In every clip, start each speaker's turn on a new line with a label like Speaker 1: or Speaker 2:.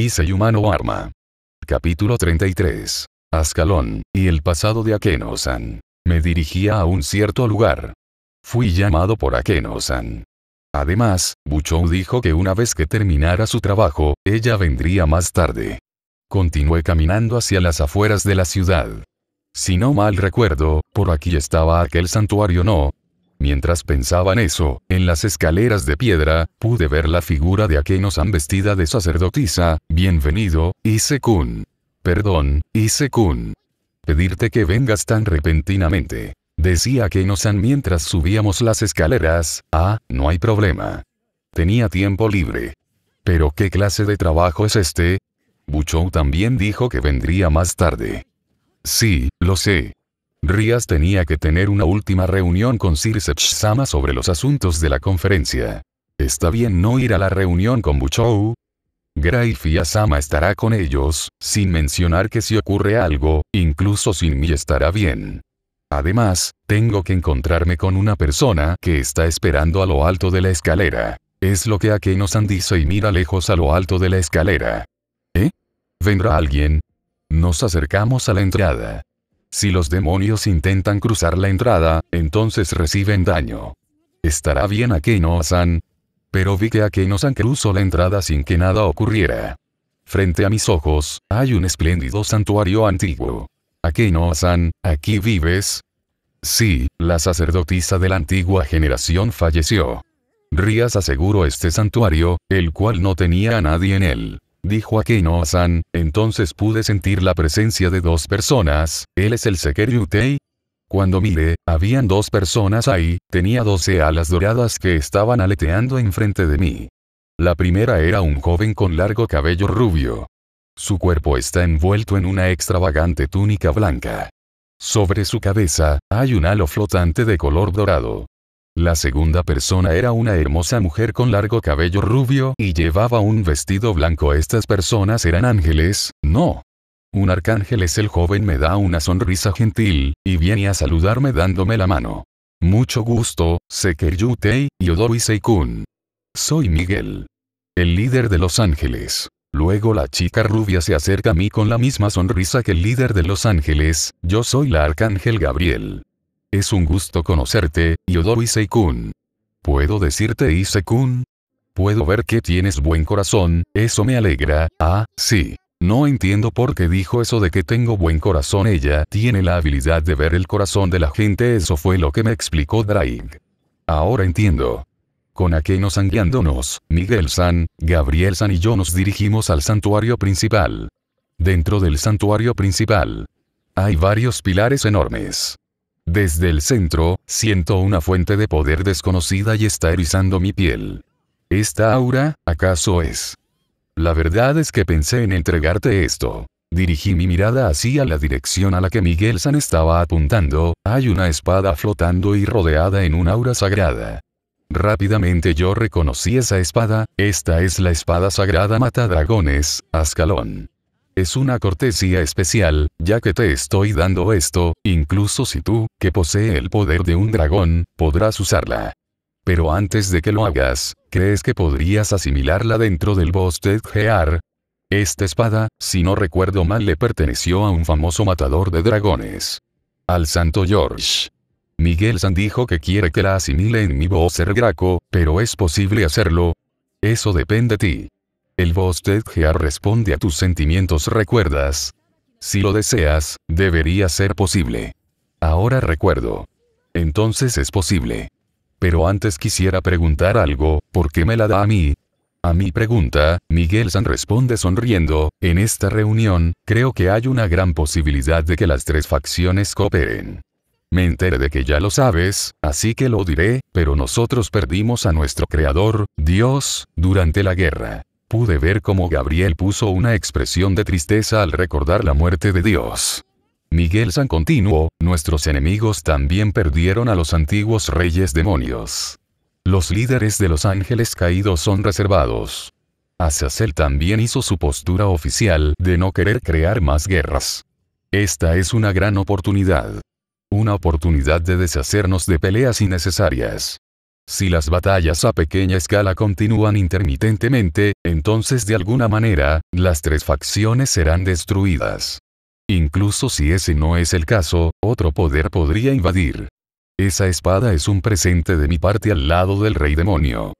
Speaker 1: Issei Humano Arma. Capítulo 33. Ascalón, y el pasado de akeno Me dirigía a un cierto lugar. Fui llamado por akeno Además, Buchou dijo que una vez que terminara su trabajo, ella vendría más tarde. Continué caminando hacia las afueras de la ciudad. Si no mal recuerdo, por aquí estaba aquel santuario no, Mientras pensaban eso, en las escaleras de piedra, pude ver la figura de nos vestida de sacerdotisa, bienvenido, Ise-kun. Perdón, Ise-kun. Pedirte que vengas tan repentinamente. Decía no mientras subíamos las escaleras, ah, no hay problema. Tenía tiempo libre. Pero ¿qué clase de trabajo es este? Buchou también dijo que vendría más tarde. Sí, lo sé, Rías tenía que tener una última reunión con sirsech Sama sobre los asuntos de la conferencia. ¿Está bien no ir a la reunión con Buchou? Gray sama estará con ellos, sin mencionar que si ocurre algo, incluso sin mí estará bien. Además, tengo que encontrarme con una persona que está esperando a lo alto de la escalera. Es lo que Akeno-san dice y mira lejos a lo alto de la escalera. ¿Eh? ¿Vendrá alguien? Nos acercamos a la entrada. Si los demonios intentan cruzar la entrada, entonces reciben daño. Estará bien Akeno-san. Pero vi que Akeno-san cruzó la entrada sin que nada ocurriera. Frente a mis ojos, hay un espléndido santuario antiguo. Akeno-san, ¿aquí vives? Sí, la sacerdotisa de la antigua generación falleció. Rías aseguró este santuario, el cual no tenía a nadie en él dijo akeno san entonces pude sentir la presencia de dos personas, él es el Yutei. Cuando miré, habían dos personas ahí, tenía doce alas doradas que estaban aleteando enfrente de mí. La primera era un joven con largo cabello rubio. Su cuerpo está envuelto en una extravagante túnica blanca. Sobre su cabeza, hay un halo flotante de color dorado. La segunda persona era una hermosa mujer con largo cabello rubio y llevaba un vestido blanco. ¿Estas personas eran ángeles? No. Un arcángel es el joven me da una sonrisa gentil, y viene a saludarme dándome la mano. Mucho gusto, Sekeryutei, Yodori Seikun. Soy Miguel. El líder de Los Ángeles. Luego la chica rubia se acerca a mí con la misma sonrisa que el líder de Los Ángeles, yo soy la Arcángel Gabriel. Es un gusto conocerte, Yodori Seikun. ¿Puedo decirte Isekun? Puedo ver que tienes buen corazón, eso me alegra, ah, sí. No entiendo por qué dijo eso de que tengo buen corazón. Ella tiene la habilidad de ver el corazón de la gente. Eso fue lo que me explicó Draig. Ahora entiendo. Con Akeno sanguiándonos, Miguel-san, Gabriel-san y yo nos dirigimos al santuario principal. Dentro del santuario principal. Hay varios pilares enormes. Desde el centro, siento una fuente de poder desconocida y está erizando mi piel. ¿Esta aura, acaso es? La verdad es que pensé en entregarte esto. Dirigí mi mirada hacia la dirección a la que Miguel San estaba apuntando, hay una espada flotando y rodeada en un aura sagrada. Rápidamente yo reconocí esa espada, esta es la espada sagrada mata dragones, Ascalón es una cortesía especial, ya que te estoy dando esto, incluso si tú, que posee el poder de un dragón, podrás usarla. Pero antes de que lo hagas, ¿crees que podrías asimilarla dentro del de Gear? Esta espada, si no recuerdo mal, le perteneció a un famoso matador de dragones. Al Santo George. Miguel San dijo que quiere que la asimile en mi Bosser Graco, pero ¿es posible hacerlo? Eso depende de ti. El Bosted Gear responde a tus sentimientos recuerdas. Si lo deseas, debería ser posible. Ahora recuerdo. Entonces es posible. Pero antes quisiera preguntar algo, ¿por qué me la da a mí? A mi pregunta, Miguel San responde sonriendo, en esta reunión, creo que hay una gran posibilidad de que las tres facciones cooperen. Me enteré de que ya lo sabes, así que lo diré, pero nosotros perdimos a nuestro creador, Dios, durante la guerra pude ver cómo Gabriel puso una expresión de tristeza al recordar la muerte de Dios. Miguel San continuó, nuestros enemigos también perdieron a los antiguos reyes demonios. Los líderes de los ángeles caídos son reservados. Azazel también hizo su postura oficial de no querer crear más guerras. Esta es una gran oportunidad. Una oportunidad de deshacernos de peleas innecesarias. Si las batallas a pequeña escala continúan intermitentemente, entonces de alguna manera, las tres facciones serán destruidas. Incluso si ese no es el caso, otro poder podría invadir. Esa espada es un presente de mi parte al lado del rey demonio.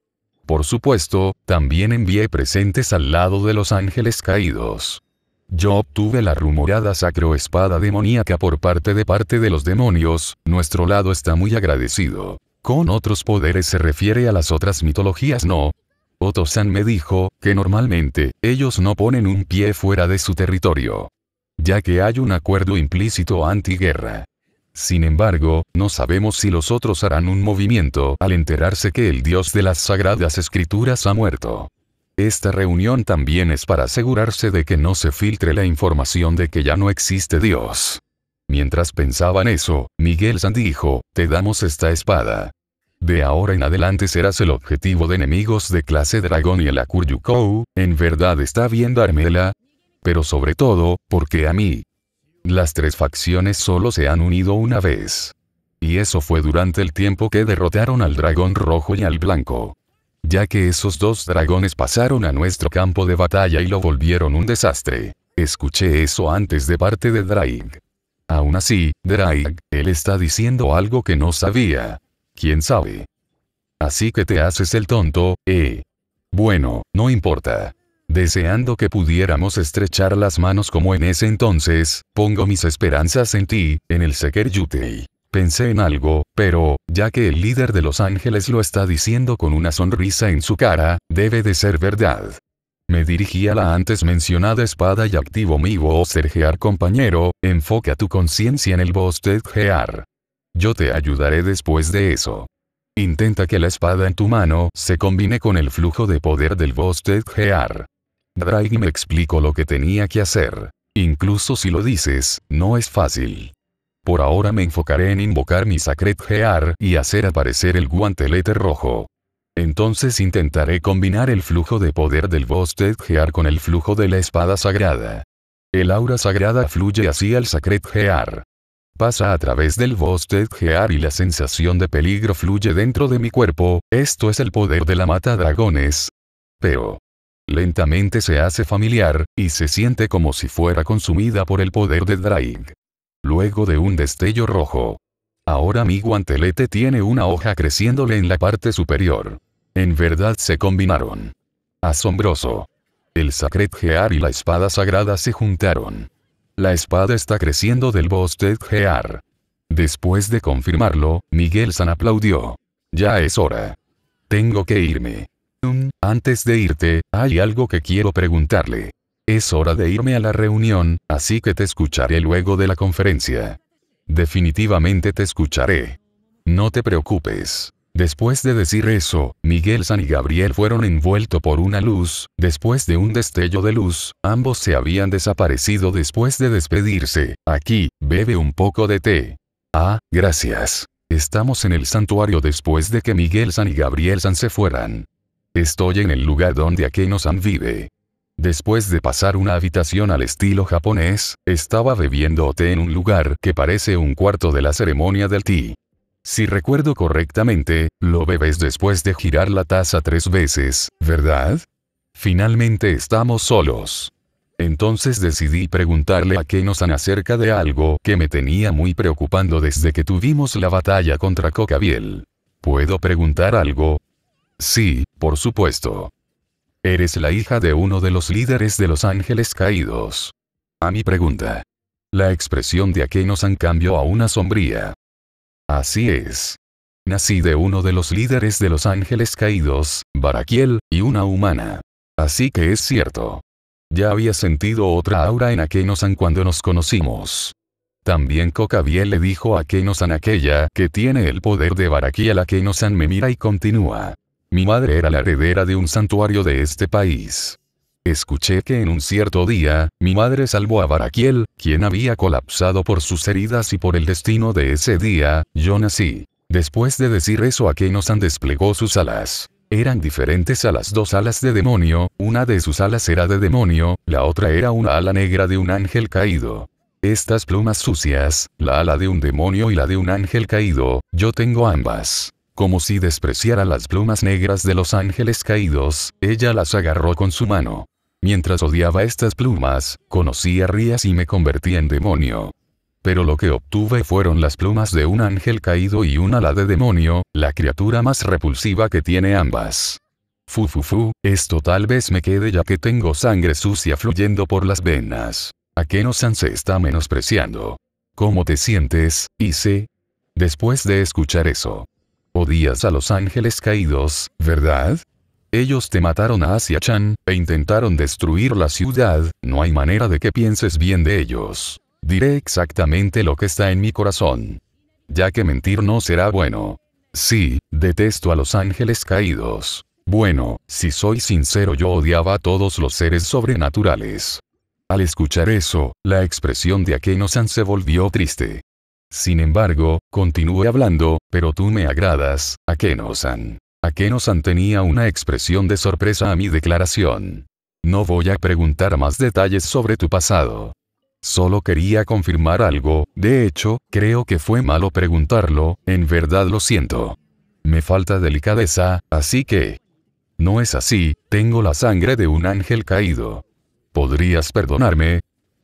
Speaker 1: Por supuesto, también envié presentes al lado de los ángeles caídos. Yo obtuve la rumorada sacroespada demoníaca por parte de parte de los demonios, nuestro lado está muy agradecido. Con otros poderes se refiere a las otras mitologías no. Otosan me dijo, que normalmente, ellos no ponen un pie fuera de su territorio. Ya que hay un acuerdo implícito antiguerra. Sin embargo, no sabemos si los otros harán un movimiento al enterarse que el dios de las sagradas escrituras ha muerto. Esta reunión también es para asegurarse de que no se filtre la información de que ya no existe Dios. Mientras pensaban eso, Miguel San dijo, te damos esta espada. De ahora en adelante serás el objetivo de enemigos de clase dragón y el Akuryukou, en verdad está bien dármela. Pero sobre todo, porque a mí. Las tres facciones solo se han unido una vez. Y eso fue durante el tiempo que derrotaron al dragón rojo y al blanco. Ya que esos dos dragones pasaron a nuestro campo de batalla y lo volvieron un desastre. Escuché eso antes de parte de Draig. Aún así, Drag, él está diciendo algo que no sabía. ¿Quién sabe? Así que te haces el tonto, eh. Bueno, no importa. Deseando que pudiéramos estrechar las manos como en ese entonces, pongo mis esperanzas en ti, en el Seker Yutei. Pensé en algo, pero, ya que el líder de Los Ángeles lo está diciendo con una sonrisa en su cara, debe de ser verdad. Me dirigí a la antes mencionada espada y activo mi gear compañero, enfoca tu conciencia en el gear. Yo te ayudaré después de eso. Intenta que la espada en tu mano se combine con el flujo de poder del gear. Drake me explicó lo que tenía que hacer. Incluso si lo dices, no es fácil. Por ahora me enfocaré en invocar mi Sacred Gear y hacer aparecer el guantelete rojo. Entonces intentaré combinar el flujo de poder del Bosted Gear con el flujo de la espada sagrada. El aura sagrada fluye hacia el Sacred Gear. Pasa a través del Bosted Gear y la sensación de peligro fluye dentro de mi cuerpo, esto es el poder de la mata dragones. Pero. Lentamente se hace familiar, y se siente como si fuera consumida por el poder de Draig. Luego de un destello rojo, Ahora mi guantelete tiene una hoja creciéndole en la parte superior. En verdad se combinaron. Asombroso. El Sacred Gear y la espada sagrada se juntaron. La espada está creciendo del Bosted Gear. Después de confirmarlo, Miguel San aplaudió. Ya es hora. Tengo que irme. Um, antes de irte, hay algo que quiero preguntarle. Es hora de irme a la reunión, así que te escucharé luego de la conferencia. Definitivamente te escucharé. No te preocupes. Después de decir eso, Miguel San y Gabriel fueron envueltos por una luz, después de un destello de luz, ambos se habían desaparecido después de despedirse. Aquí, bebe un poco de té. Ah, gracias. Estamos en el santuario después de que Miguel San y Gabriel San se fueran. Estoy en el lugar donde Akenosan San vive. Después de pasar una habitación al estilo japonés, estaba bebiendo té en un lugar que parece un cuarto de la ceremonia del té. Si recuerdo correctamente, lo bebes después de girar la taza tres veces, ¿verdad? Finalmente estamos solos. Entonces decidí preguntarle a Kenosan acerca de algo que me tenía muy preocupando desde que tuvimos la batalla contra Cocabiel. ¿Puedo preguntar algo? Sí, por supuesto. Eres la hija de uno de los líderes de los ángeles caídos. A mi pregunta. La expresión de Akeno-san cambió a una sombría. Así es. Nací de uno de los líderes de los ángeles caídos, Baraquiel, y una humana. Así que es cierto. Ya había sentido otra aura en Akeno-san cuando nos conocimos. También Kokabiel le dijo a Akeno-san aquella que tiene el poder de Baraquiel. Akeno-san me mira y continúa. Mi madre era la heredera de un santuario de este país. Escuché que en un cierto día, mi madre salvó a Baraquiel, quien había colapsado por sus heridas y por el destino de ese día, yo nací. Después de decir eso a Kenosan desplegó sus alas. Eran diferentes a las dos alas de demonio, una de sus alas era de demonio, la otra era una ala negra de un ángel caído. Estas plumas sucias, la ala de un demonio y la de un ángel caído, yo tengo ambas. Como si despreciara las plumas negras de los ángeles caídos, ella las agarró con su mano. Mientras odiaba estas plumas, conocí a Rías y me convertí en demonio. Pero lo que obtuve fueron las plumas de un ángel caído y una ala de demonio, la criatura más repulsiva que tiene ambas. Fufufu, fu, fu, esto tal vez me quede ya que tengo sangre sucia fluyendo por las venas. ¿A qué no se está menospreciando? ¿Cómo te sientes, Hice. Después de escuchar eso, Odias a los ángeles caídos, ¿verdad? Ellos te mataron a Asia-chan, e intentaron destruir la ciudad, no hay manera de que pienses bien de ellos. Diré exactamente lo que está en mi corazón. Ya que mentir no será bueno. Sí, detesto a los ángeles caídos. Bueno, si soy sincero yo odiaba a todos los seres sobrenaturales. Al escuchar eso, la expresión de Akeno-san se volvió triste. Sin embargo, continúe hablando, pero tú me agradas, Akeno-san. tenía una expresión de sorpresa a mi declaración. No voy a preguntar más detalles sobre tu pasado. Solo quería confirmar algo, de hecho, creo que fue malo preguntarlo, en verdad lo siento. Me falta delicadeza, así que... No es así, tengo la sangre de un ángel caído. ¿Podrías perdonarme?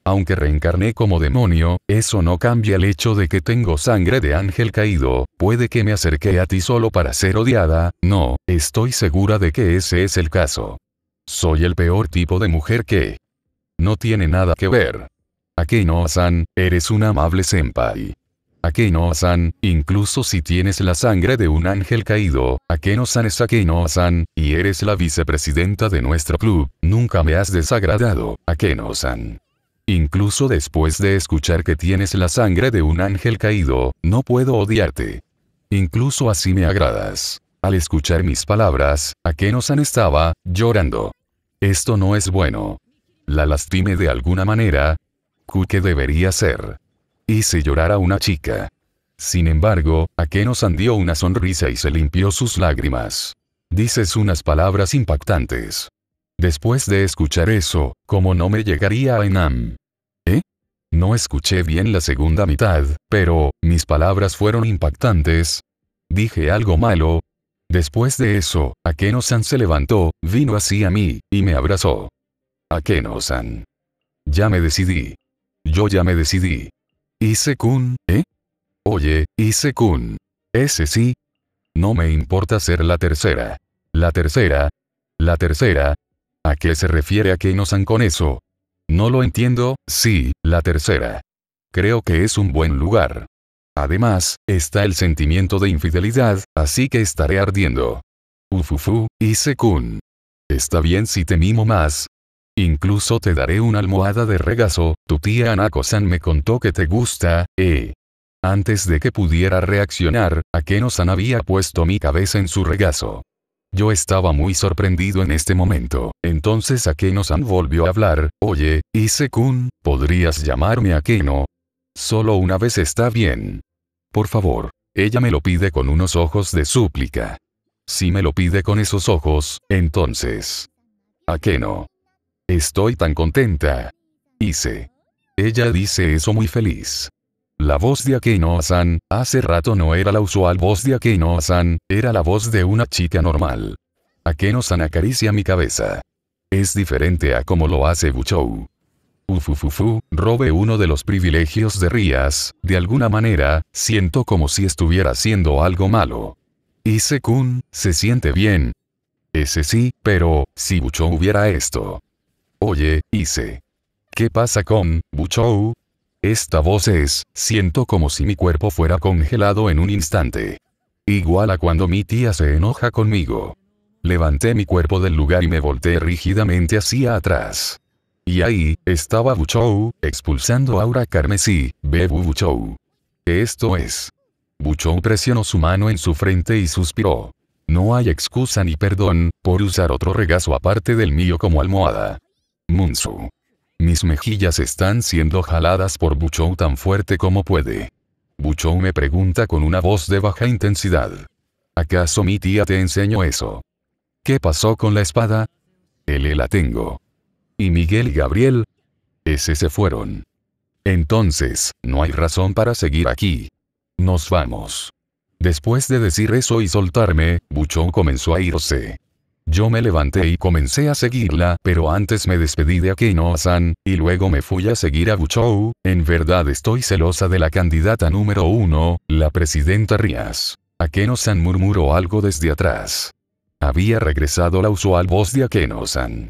Speaker 1: Aunque reencarné como demonio, eso no cambia el hecho de que tengo sangre de ángel caído, puede que me acerqué a ti solo para ser odiada, no, estoy segura de que ese es el caso. Soy el peor tipo de mujer que... No tiene nada que ver. Akeno-san, eres un amable senpai. Akeno-san, incluso si tienes la sangre de un ángel caído, Akeno-san es Akeno-san, y eres la vicepresidenta de nuestro club, nunca me has desagradado, Akeno-san. Incluso después de escuchar que tienes la sangre de un ángel caído, no puedo odiarte. Incluso así me agradas. Al escuchar mis palabras, Akeno-san estaba, llorando. Esto no es bueno. La lastime de alguna manera. ¿Qué debería ser? Hice llorar a una chica. Sin embargo, Akeno-san dio una sonrisa y se limpió sus lágrimas. Dices unas palabras impactantes. Después de escuchar eso, ¿cómo no me llegaría a Enam? ¿Eh? No escuché bien la segunda mitad, pero, mis palabras fueron impactantes. Dije algo malo. Después de eso, Akeno-san se levantó, vino así a mí, y me abrazó. Akeno-san. Ya me decidí. Yo ya me decidí. hice kun ¿eh? Oye, ¿se kun Ese sí. No me importa ser la tercera. La tercera. La tercera, ¿A qué se refiere a Kenosan con eso? No lo entiendo, sí, la tercera. Creo que es un buen lugar. Además, está el sentimiento de infidelidad, así que estaré ardiendo. Ufufu, Kun. Está bien si te mimo más. Incluso te daré una almohada de regazo, tu tía Anako-san me contó que te gusta, eh. Antes de que pudiera reaccionar, Akeno-san había puesto mi cabeza en su regazo. Yo estaba muy sorprendido en este momento. Entonces Akeno-san volvió a hablar. Oye, Ise-kun, ¿podrías llamarme Akeno? Solo una vez está bien. Por favor. Ella me lo pide con unos ojos de súplica. Si me lo pide con esos ojos, entonces. Akeno. Estoy tan contenta. Ise. Ella dice eso muy feliz. La voz de Akeino-san, hace rato no era la usual voz de Akeino-san, era la voz de una chica normal. Akeino-san acaricia mi cabeza. Es diferente a como lo hace Buchou. Ufufufu, robe uno de los privilegios de Rías, de alguna manera, siento como si estuviera haciendo algo malo. Ise-kun, se siente bien. Ese sí, pero, si Buchou hubiera esto. Oye, hice. ¿Qué pasa con, Buchou? Esta voz es, siento como si mi cuerpo fuera congelado en un instante. Igual a cuando mi tía se enoja conmigo. Levanté mi cuerpo del lugar y me volteé rígidamente hacia atrás. Y ahí, estaba Buchou, expulsando aura carmesí, Bebu Buchou. Esto es. Buchou presionó su mano en su frente y suspiró. No hay excusa ni perdón, por usar otro regazo aparte del mío como almohada. Munsu. Mis mejillas están siendo jaladas por Buchou tan fuerte como puede. Buchou me pregunta con una voz de baja intensidad. ¿Acaso mi tía te enseñó eso? ¿Qué pasó con la espada? él la tengo. ¿Y Miguel y Gabriel? Ese se fueron. Entonces, no hay razón para seguir aquí. Nos vamos. Después de decir eso y soltarme, Buchou comenzó a irse. Yo me levanté y comencé a seguirla, pero antes me despedí de akeno san y luego me fui a seguir a Buchou, en verdad estoy celosa de la candidata número uno, la presidenta Rías. Akeno-san murmuró algo desde atrás. Había regresado la usual voz de Akeno-san.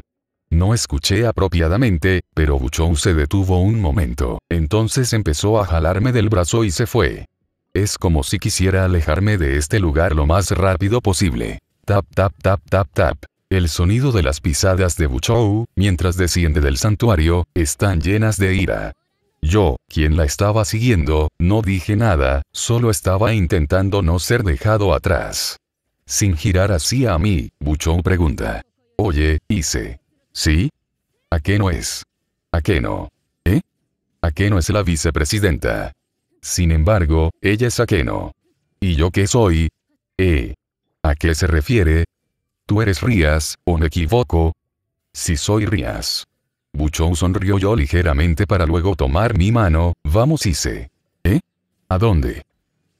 Speaker 1: No escuché apropiadamente, pero Buchou se detuvo un momento, entonces empezó a jalarme del brazo y se fue. Es como si quisiera alejarme de este lugar lo más rápido posible tap tap tap tap tap. El sonido de las pisadas de Buchou, mientras desciende del santuario, están llenas de ira. Yo, quien la estaba siguiendo, no dije nada, solo estaba intentando no ser dejado atrás. Sin girar hacia a mí, Buchou pregunta. Oye, hice. ¿Sí? ¿A qué no es? ¿A qué no? ¿Eh? ¿A qué no es la vicepresidenta? Sin embargo, ella es no. ¿Y yo qué soy? Eh, ¿A qué se refiere? ¿Tú eres Rías, o me equivoco? Si soy Rías. Buchou sonrió yo ligeramente para luego tomar mi mano, vamos hice. ¿Eh? ¿A dónde?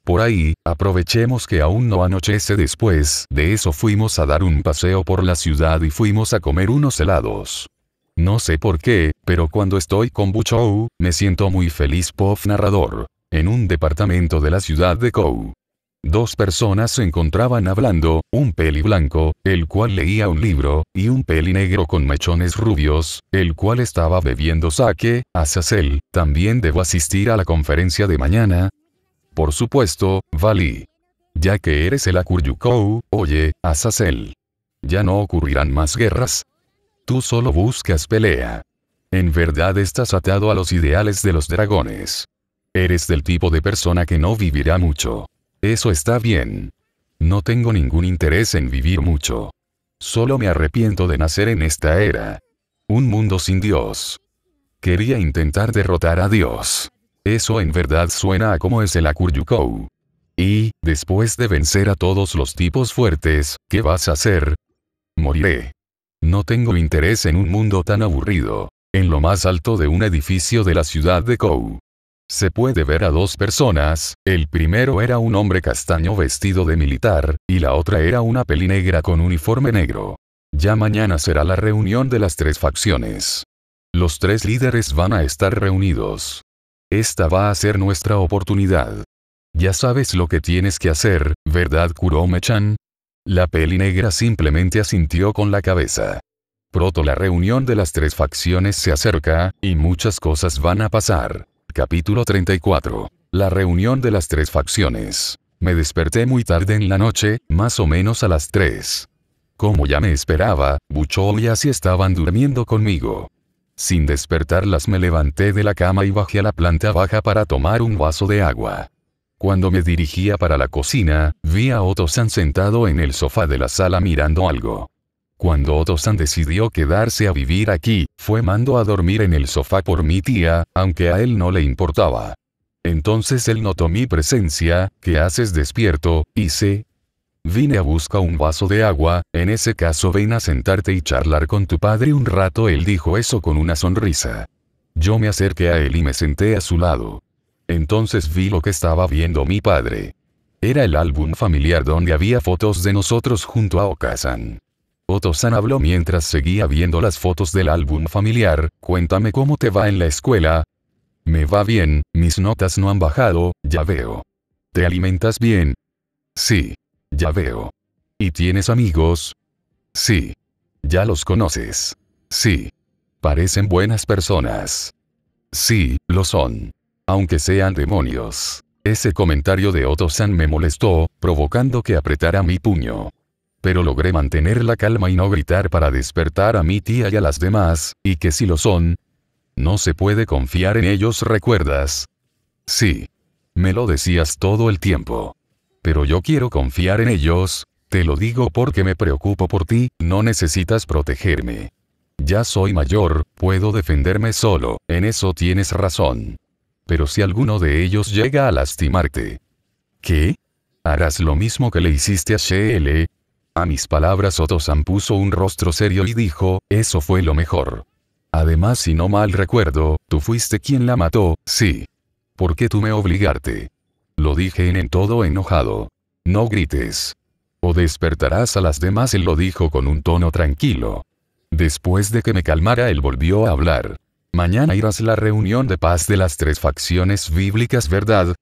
Speaker 1: Por ahí, aprovechemos que aún no anochece después de eso fuimos a dar un paseo por la ciudad y fuimos a comer unos helados. No sé por qué, pero cuando estoy con Buchou, me siento muy feliz pof narrador. En un departamento de la ciudad de Kou. Dos personas se encontraban hablando, un peli blanco, el cual leía un libro, y un peli negro con mechones rubios, el cual estaba bebiendo sake. Azazel, también debo asistir a la conferencia de mañana. Por supuesto, Vali. Ya que eres el Akuryukou, oye, Azazel. Ya no ocurrirán más guerras. Tú solo buscas pelea. En verdad estás atado a los ideales de los dragones. Eres del tipo de persona que no vivirá mucho. Eso está bien. No tengo ningún interés en vivir mucho. Solo me arrepiento de nacer en esta era. Un mundo sin Dios. Quería intentar derrotar a Dios. Eso en verdad suena a como es el Akuryukou. Y, después de vencer a todos los tipos fuertes, ¿qué vas a hacer? Moriré. No tengo interés en un mundo tan aburrido. En lo más alto de un edificio de la ciudad de Kou. Se puede ver a dos personas, el primero era un hombre castaño vestido de militar, y la otra era una peli negra con uniforme negro. Ya mañana será la reunión de las tres facciones. Los tres líderes van a estar reunidos. Esta va a ser nuestra oportunidad. Ya sabes lo que tienes que hacer, ¿verdad Kurome-chan? La peli negra simplemente asintió con la cabeza. Pronto la reunión de las tres facciones se acerca, y muchas cosas van a pasar. Capítulo 34. La reunión de las tres facciones. Me desperté muy tarde en la noche, más o menos a las 3. Como ya me esperaba, Buchol y así estaban durmiendo conmigo. Sin despertarlas me levanté de la cama y bajé a la planta baja para tomar un vaso de agua. Cuando me dirigía para la cocina, vi a Otosan sentado en el sofá de la sala mirando algo. Cuando Otosan decidió quedarse a vivir aquí, fue mandó a dormir en el sofá por mi tía, aunque a él no le importaba. Entonces él notó mi presencia, ¿qué haces despierto? Hice. Vine a buscar un vaso de agua, en ese caso ven a sentarte y charlar con tu padre un rato. Él dijo eso con una sonrisa. Yo me acerqué a él y me senté a su lado. Entonces vi lo que estaba viendo mi padre. Era el álbum familiar donde había fotos de nosotros junto a Okazan. Otosan habló mientras seguía viendo las fotos del álbum familiar, cuéntame cómo te va en la escuela. Me va bien, mis notas no han bajado, ya veo. ¿Te alimentas bien? Sí. Ya veo. ¿Y tienes amigos? Sí. ¿Ya los conoces? Sí. Parecen buenas personas. Sí, lo son. Aunque sean demonios. Ese comentario de Oto-san me molestó, provocando que apretara mi puño pero logré mantener la calma y no gritar para despertar a mi tía y a las demás, y que si lo son, no se puede confiar en ellos, ¿recuerdas? Sí. Me lo decías todo el tiempo. Pero yo quiero confiar en ellos, te lo digo porque me preocupo por ti, no necesitas protegerme. Ya soy mayor, puedo defenderme solo, en eso tienes razón. Pero si alguno de ellos llega a lastimarte. ¿Qué? Harás lo mismo que le hiciste a Shele, a mis palabras Otosan puso un rostro serio y dijo, eso fue lo mejor. Además si no mal recuerdo, tú fuiste quien la mató, sí. ¿Por qué tú me obligarte? Lo dije en, en todo enojado. No grites. O despertarás a las demás él lo dijo con un tono tranquilo. Después de que me calmara él volvió a hablar. Mañana irás la reunión de paz de las tres facciones bíblicas, ¿verdad?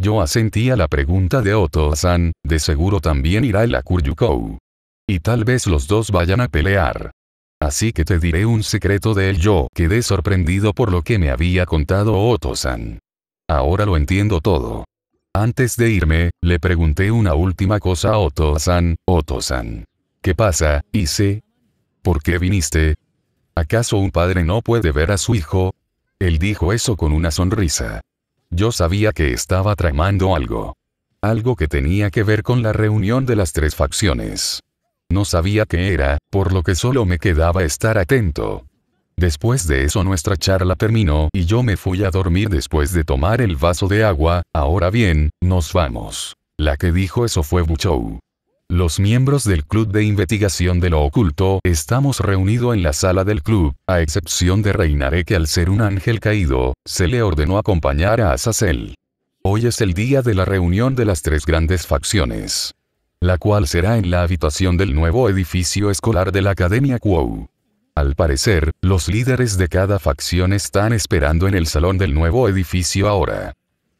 Speaker 1: Yo asentí a la pregunta de Oto-san, de seguro también irá el Akuryukou. Y tal vez los dos vayan a pelear. Así que te diré un secreto de él. Yo quedé sorprendido por lo que me había contado Oto-san. Ahora lo entiendo todo. Antes de irme, le pregunté una última cosa a Oto-san, Oto-san. ¿Qué pasa, hice? ¿Por qué viniste? ¿Acaso un padre no puede ver a su hijo? Él dijo eso con una sonrisa. Yo sabía que estaba tramando algo. Algo que tenía que ver con la reunión de las tres facciones. No sabía qué era, por lo que solo me quedaba estar atento. Después de eso nuestra charla terminó y yo me fui a dormir después de tomar el vaso de agua, ahora bien, nos vamos. La que dijo eso fue Buchou. Los miembros del Club de Investigación de lo Oculto estamos reunidos en la sala del club, a excepción de Reinaré que al ser un ángel caído, se le ordenó acompañar a Azazel. Hoy es el día de la reunión de las tres grandes facciones. La cual será en la habitación del nuevo edificio escolar de la Academia Quo. Al parecer, los líderes de cada facción están esperando en el salón del nuevo edificio ahora.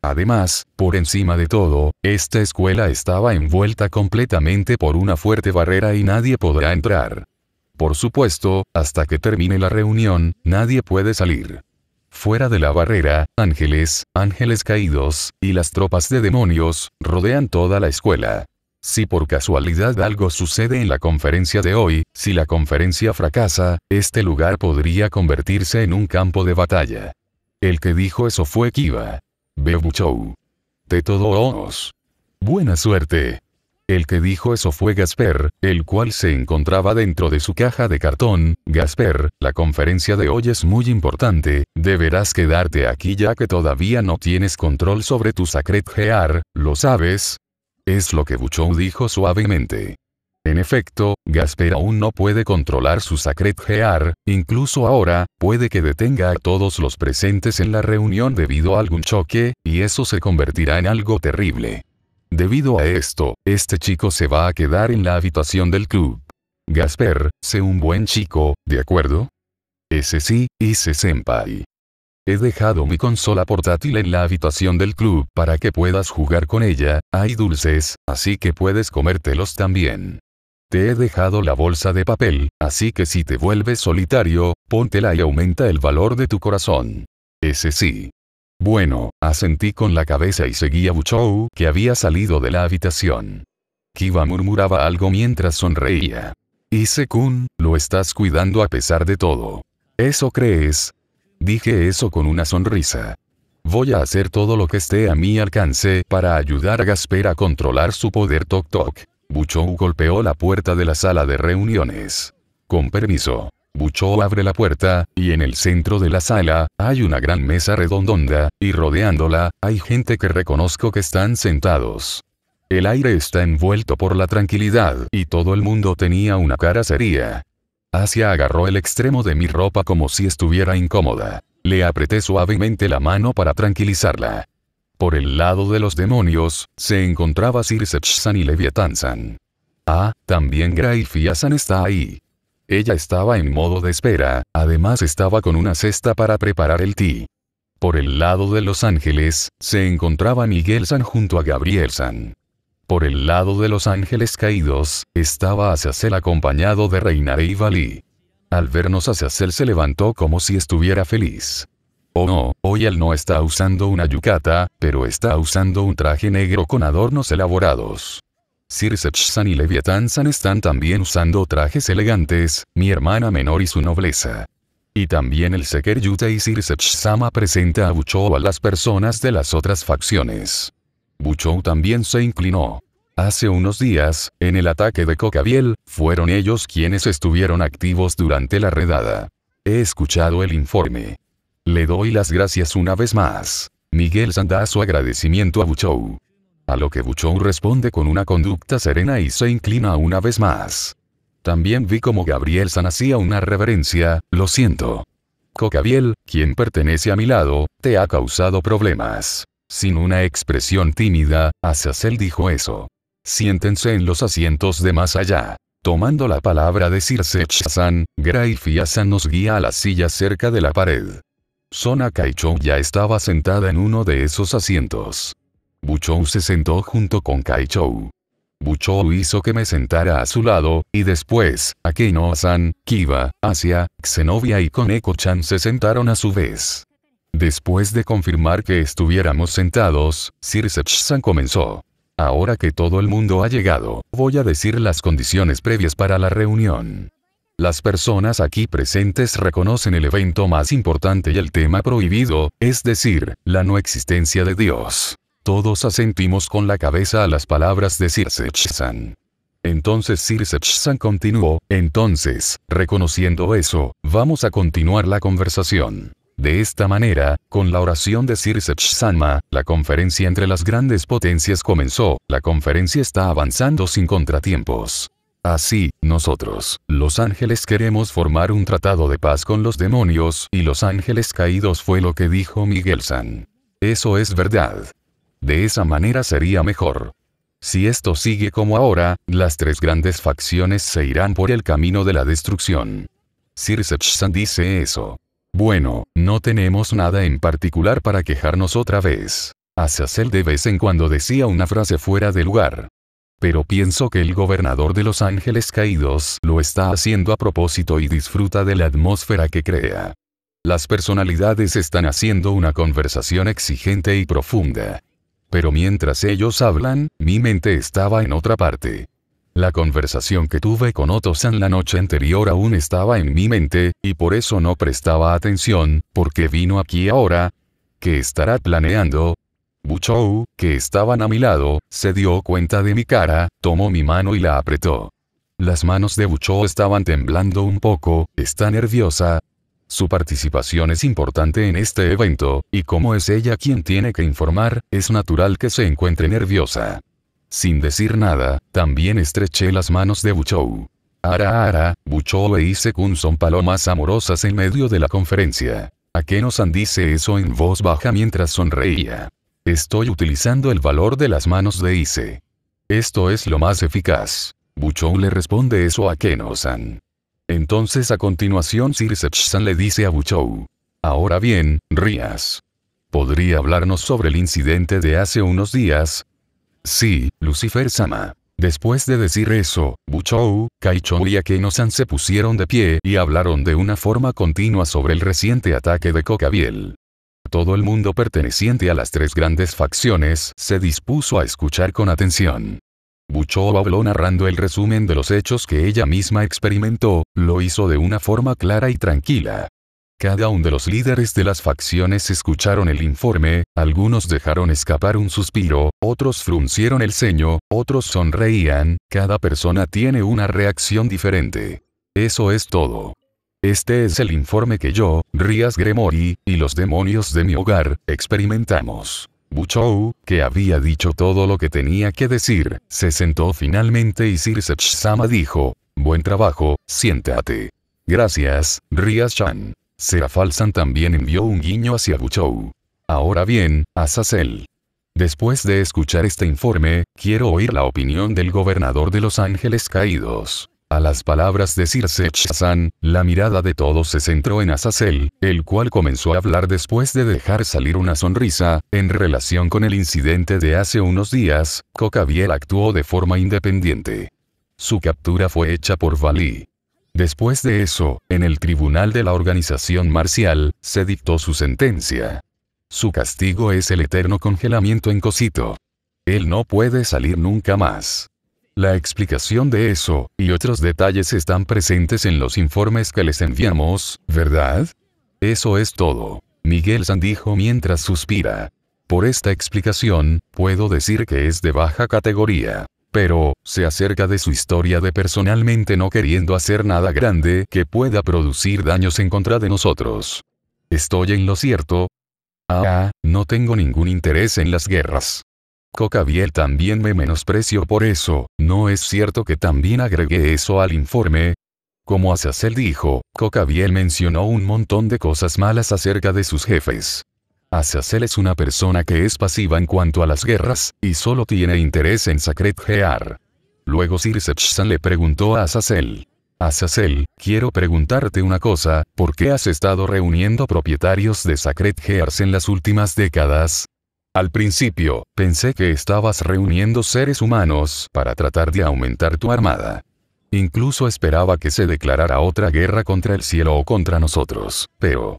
Speaker 1: Además, por encima de todo, esta escuela estaba envuelta completamente por una fuerte barrera y nadie podrá entrar. Por supuesto, hasta que termine la reunión, nadie puede salir. Fuera de la barrera, ángeles, ángeles caídos, y las tropas de demonios, rodean toda la escuela. Si por casualidad algo sucede en la conferencia de hoy, si la conferencia fracasa, este lugar podría convertirse en un campo de batalla. El que dijo eso fue Kiva. De De todos. Buena suerte. El que dijo eso fue Gasper, el cual se encontraba dentro de su caja de cartón. Gasper, la conferencia de hoy es muy importante, deberás quedarte aquí ya que todavía no tienes control sobre tu sacred gear, ¿lo sabes? Es lo que Buchou dijo suavemente. En efecto, Gasper aún no puede controlar su Sacred Gear, incluso ahora, puede que detenga a todos los presentes en la reunión debido a algún choque, y eso se convertirá en algo terrible. Debido a esto, este chico se va a quedar en la habitación del club. Gasper, sé un buen chico, ¿de acuerdo? Ese sí, hice senpai. He dejado mi consola portátil en la habitación del club para que puedas jugar con ella, hay dulces, así que puedes comértelos también. Te he dejado la bolsa de papel, así que si te vuelves solitario, póntela y aumenta el valor de tu corazón. Ese sí. Bueno, asentí con la cabeza y seguí a Buchou, que había salido de la habitación. Kiba murmuraba algo mientras sonreía. Y kun lo estás cuidando a pesar de todo. ¿Eso crees? Dije eso con una sonrisa. Voy a hacer todo lo que esté a mi alcance para ayudar a Gasper a controlar su poder Tok Tok. Buchou golpeó la puerta de la sala de reuniones. Con permiso. Buchou abre la puerta, y en el centro de la sala, hay una gran mesa redondonda, y rodeándola, hay gente que reconozco que están sentados. El aire está envuelto por la tranquilidad, y todo el mundo tenía una cara seria. Asia agarró el extremo de mi ropa como si estuviera incómoda. Le apreté suavemente la mano para tranquilizarla. Por el lado de los demonios, se encontraba Sirsech-san y Leviathan-san. Ah, también Grail-fía-san está ahí. Ella estaba en modo de espera, además estaba con una cesta para preparar el ti. Por el lado de los ángeles, se encontraba Miguel San junto a Gabriel San. Por el lado de los ángeles caídos, estaba Azazel acompañado de Reina y Al vernos Azazel se levantó como si estuviera feliz. Oh no, hoy él no está usando una yucata, pero está usando un traje negro con adornos elaborados. sirsech san y Leviathan-san están también usando trajes elegantes, mi hermana menor y su nobleza. Y también el Seker Yuta y sirsech sama presenta a Buchow a las personas de las otras facciones. Buchou también se inclinó. Hace unos días, en el ataque de Cocabiel, fueron ellos quienes estuvieron activos durante la redada. He escuchado el informe. Le doy las gracias una vez más. Miguel San da su agradecimiento a Buchou. A lo que Buchou responde con una conducta serena y se inclina una vez más. También vi como Gabriel San hacía una reverencia, lo siento. Cocabiel, quien pertenece a mi lado, te ha causado problemas. Sin una expresión tímida, Azazel dijo eso. Siéntense en los asientos de más allá. Tomando la palabra de sirsech Graif y Fiasan nos guía a las sillas cerca de la pared. Sona Kaichou ya estaba sentada en uno de esos asientos. Buchou se sentó junto con Kaichou. Buchou hizo que me sentara a su lado, y después, akino san Kiba, Asia, Xenobia y Koneko-chan se sentaron a su vez. Después de confirmar que estuviéramos sentados, Sirsech-san comenzó. Ahora que todo el mundo ha llegado, voy a decir las condiciones previas para la reunión. Las personas aquí presentes reconocen el evento más importante y el tema prohibido, es decir, la no existencia de Dios. Todos asentimos con la cabeza a las palabras de San. Entonces San continuó, entonces, reconociendo eso, vamos a continuar la conversación. De esta manera, con la oración de Sirsech Sanma, la conferencia entre las grandes potencias comenzó, la conferencia está avanzando sin contratiempos. Así, nosotros, los ángeles queremos formar un tratado de paz con los demonios y los ángeles caídos fue lo que dijo Miguel San. Eso es verdad. De esa manera sería mejor. Si esto sigue como ahora, las tres grandes facciones se irán por el camino de la destrucción. San dice eso. Bueno, no tenemos nada en particular para quejarnos otra vez. Azazel de vez en cuando decía una frase fuera de lugar pero pienso que el gobernador de Los Ángeles Caídos lo está haciendo a propósito y disfruta de la atmósfera que crea. Las personalidades están haciendo una conversación exigente y profunda. Pero mientras ellos hablan, mi mente estaba en otra parte. La conversación que tuve con Otto-san la noche anterior aún estaba en mi mente, y por eso no prestaba atención, porque vino aquí ahora, que estará planeando, Buchou, que estaban a mi lado, se dio cuenta de mi cara, tomó mi mano y la apretó. Las manos de Buchou estaban temblando un poco, está nerviosa. Su participación es importante en este evento, y como es ella quien tiene que informar, es natural que se encuentre nerviosa. Sin decir nada, también estreché las manos de Buchou. Ara Ara, Buchou e Kun son palomas amorosas en medio de la conferencia. ¿A qué dice eso en voz baja mientras sonreía? Estoy utilizando el valor de las manos de Ise. Esto es lo más eficaz. Buchou le responde eso a Kenosan. Entonces a continuación Sirsech-san le dice a Buchou. Ahora bien, Rías. ¿Podría hablarnos sobre el incidente de hace unos días? Sí, Lucifer-sama. Después de decir eso, Buchou, Kaichou y Akenosan se pusieron de pie y hablaron de una forma continua sobre el reciente ataque de Cocabiel. Todo el mundo perteneciente a las tres grandes facciones se dispuso a escuchar con atención. Buchova habló narrando el resumen de los hechos que ella misma experimentó, lo hizo de una forma clara y tranquila. Cada uno de los líderes de las facciones escucharon el informe, algunos dejaron escapar un suspiro, otros fruncieron el ceño, otros sonreían, cada persona tiene una reacción diferente. Eso es todo. Este es el informe que yo, Rías Gremori, y los demonios de mi hogar, experimentamos. Buchou, que había dicho todo lo que tenía que decir, se sentó finalmente y Sirsech-sama dijo, Buen trabajo, siéntate. Gracias, Rías-chan. Serafalsan también envió un guiño hacia Buchou. Ahora bien, Azazel. Después de escuchar este informe, quiero oír la opinión del gobernador de Los Ángeles Caídos. A las palabras de Circe Chazan, la mirada de todos se centró en Azazel, el cual comenzó a hablar después de dejar salir una sonrisa, en relación con el incidente de hace unos días, Cocabiel actuó de forma independiente. Su captura fue hecha por Valí. Después de eso, en el tribunal de la organización marcial, se dictó su sentencia. Su castigo es el eterno congelamiento en Cosito. Él no puede salir nunca más. La explicación de eso, y otros detalles están presentes en los informes que les enviamos, ¿verdad? Eso es todo. Miguel San dijo mientras suspira. Por esta explicación, puedo decir que es de baja categoría. Pero, se acerca de su historia de personalmente no queriendo hacer nada grande que pueda producir daños en contra de nosotros. ¿Estoy en lo cierto? Ah, no tengo ningún interés en las guerras. Cocaviel también me menospreció por eso, ¿no es cierto que también agregué eso al informe? Como Azazel dijo, Cocaviel mencionó un montón de cosas malas acerca de sus jefes. Azazel es una persona que es pasiva en cuanto a las guerras, y solo tiene interés en Sacred Gear. Luego Sirsechsan le preguntó a Azazel. Azazel, quiero preguntarte una cosa, ¿por qué has estado reuniendo propietarios de Sacred Gears en las últimas décadas? Al principio, pensé que estabas reuniendo seres humanos para tratar de aumentar tu armada. Incluso esperaba que se declarara otra guerra contra el cielo o contra nosotros, pero...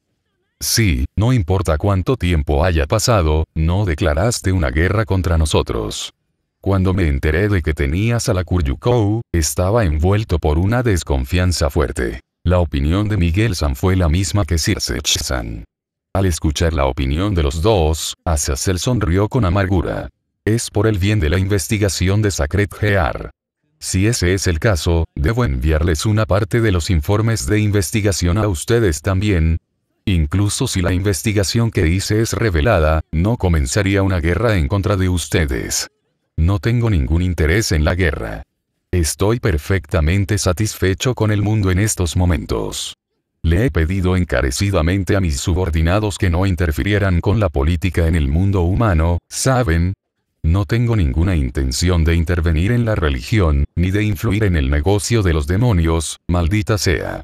Speaker 1: Sí, no importa cuánto tiempo haya pasado, no declaraste una guerra contra nosotros. Cuando me enteré de que tenías a la Kuryukou, estaba envuelto por una desconfianza fuerte. La opinión de Miguel San fue la misma que circe san al escuchar la opinión de los dos, Azazel sonrió con amargura. Es por el bien de la investigación de Sacred Gear. Si ese es el caso, debo enviarles una parte de los informes de investigación a ustedes también. Incluso si la investigación que hice es revelada, no comenzaría una guerra en contra de ustedes. No tengo ningún interés en la guerra. Estoy perfectamente satisfecho con el mundo en estos momentos. Le he pedido encarecidamente a mis subordinados que no interfirieran con la política en el mundo humano, ¿saben? No tengo ninguna intención de intervenir en la religión, ni de influir en el negocio de los demonios, maldita sea.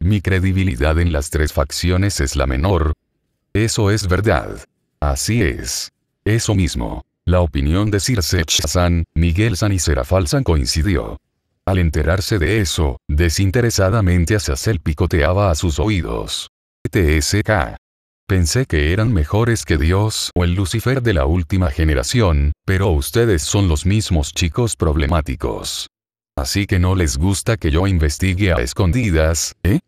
Speaker 1: Mi credibilidad en las tres facciones es la menor. Eso es verdad. Así es. Eso mismo. La opinión de Sir san Miguel San y Serafal coincidió. Al enterarse de eso, desinteresadamente Azazel picoteaba a sus oídos. TSK. Pensé que eran mejores que Dios o el Lucifer de la última generación, pero ustedes son los mismos chicos problemáticos. Así que no les gusta que yo investigue a escondidas, ¿eh?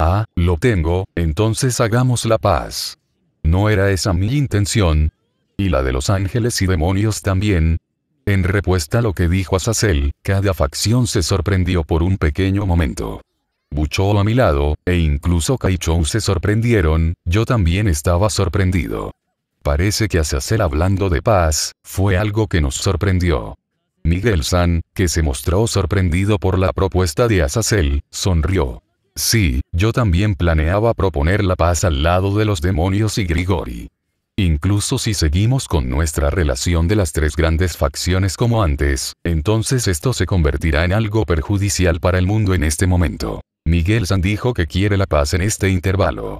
Speaker 1: Ah, lo tengo, entonces hagamos la paz. No era esa mi intención. Y la de los ángeles y demonios también, en respuesta a lo que dijo Azazel, cada facción se sorprendió por un pequeño momento. Bucho a mi lado, e incluso Kaichou se sorprendieron, yo también estaba sorprendido. Parece que Azazel hablando de paz, fue algo que nos sorprendió. Miguel San, que se mostró sorprendido por la propuesta de Azazel, sonrió. Sí, yo también planeaba proponer la paz al lado de los demonios y Grigori. Incluso si seguimos con nuestra relación de las tres grandes facciones como antes, entonces esto se convertirá en algo perjudicial para el mundo en este momento. Miguel San dijo que quiere la paz en este intervalo.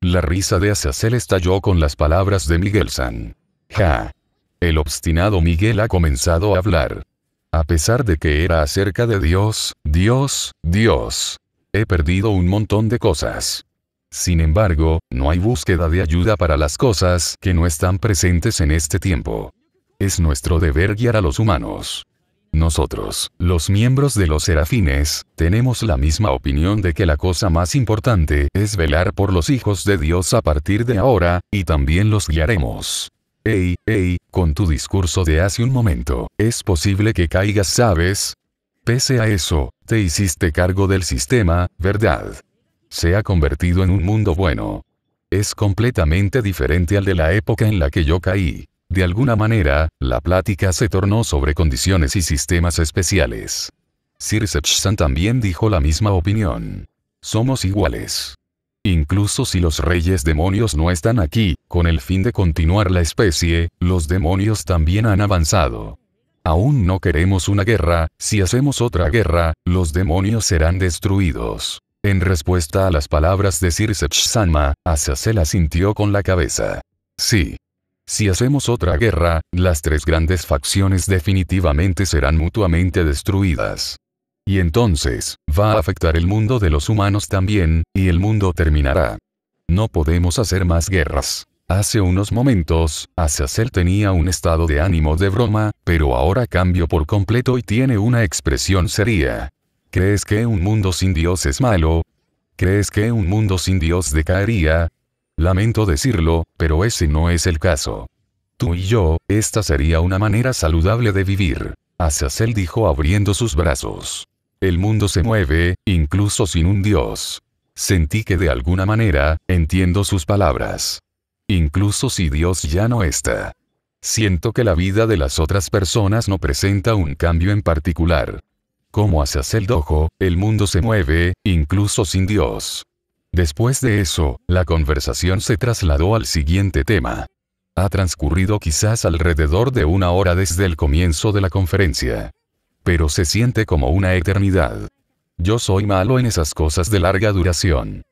Speaker 1: La risa de Azazel estalló con las palabras de Miguel San. Ja. El obstinado Miguel ha comenzado a hablar. A pesar de que era acerca de Dios, Dios, Dios. He perdido un montón de cosas. Sin embargo, no hay búsqueda de ayuda para las cosas que no están presentes en este tiempo. Es nuestro deber guiar a los humanos. Nosotros, los miembros de los serafines, tenemos la misma opinión de que la cosa más importante es velar por los hijos de Dios a partir de ahora, y también los guiaremos. Ey, ey, con tu discurso de hace un momento, es posible que caigas, ¿sabes? Pese a eso, te hiciste cargo del sistema, ¿verdad? se ha convertido en un mundo bueno. Es completamente diferente al de la época en la que yo caí. De alguna manera, la plática se tornó sobre condiciones y sistemas especiales. Sir San también dijo la misma opinión. Somos iguales. Incluso si los reyes demonios no están aquí, con el fin de continuar la especie, los demonios también han avanzado. Aún no queremos una guerra, si hacemos otra guerra, los demonios serán destruidos. En respuesta a las palabras de sirsech sanma la sintió con la cabeza. Sí. Si hacemos otra guerra, las tres grandes facciones definitivamente serán mutuamente destruidas. Y entonces, va a afectar el mundo de los humanos también, y el mundo terminará. No podemos hacer más guerras. Hace unos momentos, Azazel tenía un estado de ánimo de broma, pero ahora cambió por completo y tiene una expresión seria. ¿Crees que un mundo sin Dios es malo? ¿Crees que un mundo sin Dios decaería? Lamento decirlo, pero ese no es el caso. Tú y yo, esta sería una manera saludable de vivir. Azazel dijo abriendo sus brazos. El mundo se mueve, incluso sin un Dios. Sentí que de alguna manera, entiendo sus palabras. Incluso si Dios ya no está. Siento que la vida de las otras personas no presenta un cambio en particular. Como hace el dojo, el mundo se mueve, incluso sin Dios. Después de eso, la conversación se trasladó al siguiente tema. Ha transcurrido quizás alrededor de una hora desde el comienzo de la conferencia. Pero se siente como una eternidad. Yo soy malo en esas cosas de larga duración.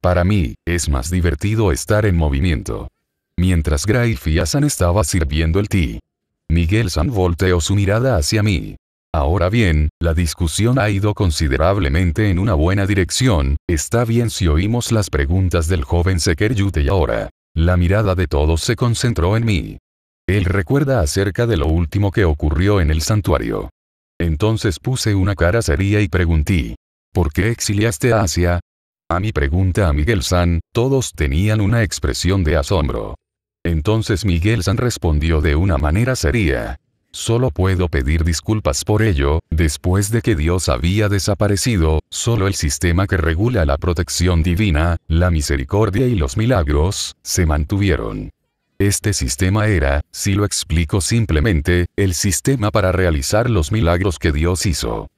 Speaker 1: Para mí, es más divertido estar en movimiento. Mientras y Fiasan estaba sirviendo el té, Miguel San volteó su mirada hacia mí. Ahora bien, la discusión ha ido considerablemente en una buena dirección, está bien si oímos las preguntas del joven Seker y ahora. La mirada de todos se concentró en mí. Él recuerda acerca de lo último que ocurrió en el santuario. Entonces puse una cara seria y pregunté, ¿por qué exiliaste a Asia? A mi pregunta a Miguel San, todos tenían una expresión de asombro. Entonces Miguel San respondió de una manera seria, Solo puedo pedir disculpas por ello, después de que Dios había desaparecido, solo el sistema que regula la protección divina, la misericordia y los milagros, se mantuvieron. Este sistema era, si lo explico simplemente, el sistema para realizar los milagros que Dios hizo.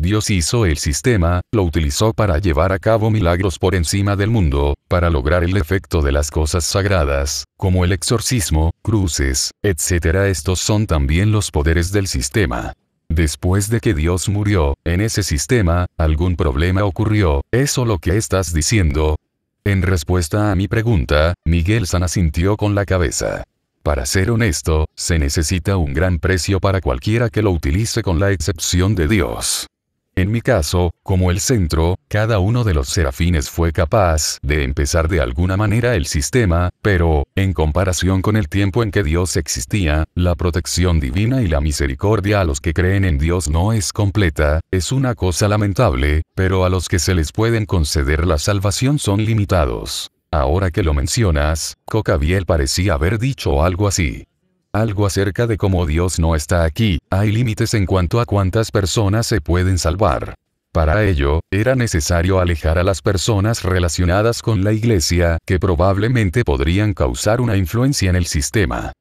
Speaker 1: Dios hizo el sistema, lo utilizó para llevar a cabo milagros por encima del mundo, para lograr el efecto de las cosas sagradas, como el exorcismo, cruces, etc. Estos son también los poderes del sistema. Después de que Dios murió, en ese sistema, algún problema ocurrió, eso lo que estás diciendo. En respuesta a mi pregunta, Miguel Sana asintió con la cabeza. Para ser honesto, se necesita un gran precio para cualquiera que lo utilice con la excepción de Dios. En mi caso, como el centro, cada uno de los serafines fue capaz de empezar de alguna manera el sistema, pero, en comparación con el tiempo en que Dios existía, la protección divina y la misericordia a los que creen en Dios no es completa, es una cosa lamentable, pero a los que se les pueden conceder la salvación son limitados. Ahora que lo mencionas, Cocabiel parecía haber dicho algo así algo acerca de cómo Dios no está aquí, hay límites en cuanto a cuántas personas se pueden salvar. Para ello, era necesario alejar a las personas relacionadas con la iglesia, que probablemente podrían causar una influencia en el sistema.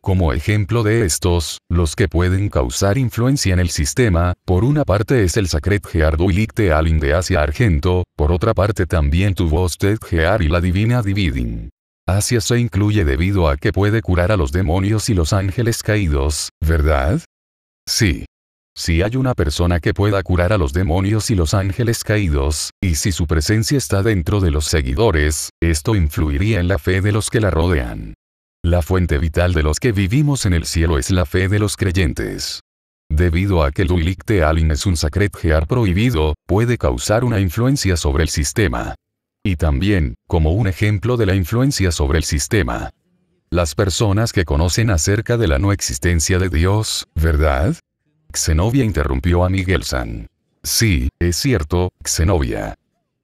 Speaker 1: Como ejemplo de estos, los que pueden causar influencia en el sistema, por una parte es el Sacred Gear Duilicte Alin de Asia Argento, por otra parte también tu voz y la Divina Dividin. Asia se incluye debido a que puede curar a los demonios y los ángeles caídos, ¿verdad? Sí. Si hay una persona que pueda curar a los demonios y los ángeles caídos, y si su presencia está dentro de los seguidores, esto influiría en la fe de los que la rodean. La fuente vital de los que vivimos en el cielo es la fe de los creyentes. Debido a que el de Alin es un sacred gear prohibido, puede causar una influencia sobre el sistema, y también, como un ejemplo de la influencia sobre el sistema. Las personas que conocen acerca de la no existencia de Dios, ¿verdad? Xenovia interrumpió a Miguel San. Sí, es cierto, Xenovia.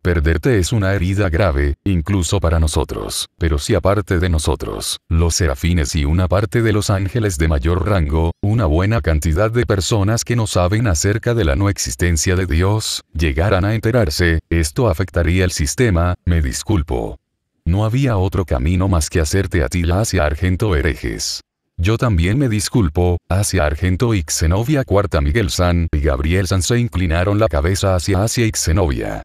Speaker 1: Perderte es una herida grave, incluso para nosotros, pero si aparte de nosotros, los serafines y una parte de los ángeles de mayor rango, una buena cantidad de personas que no saben acerca de la no existencia de Dios, llegaran a enterarse, esto afectaría el sistema, me disculpo. No había otro camino más que hacerte a ti la hacia Argento herejes. Yo también me disculpo, hacia Argento y Xenovia Cuarta Miguel San y Gabriel San se inclinaron la cabeza hacia hacia y Xenovia.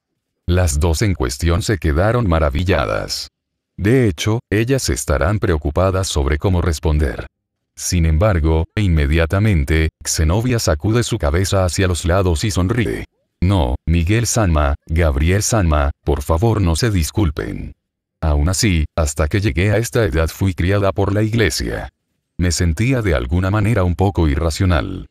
Speaker 1: Las dos en cuestión se quedaron maravilladas. De hecho, ellas estarán preocupadas sobre cómo responder. Sin embargo, e inmediatamente, Xenobia sacude su cabeza hacia los lados y sonríe. No, Miguel Sanma, Gabriel Sanma, por favor no se disculpen. Aún así, hasta que llegué a esta edad fui criada por la iglesia. Me sentía de alguna manera un poco irracional.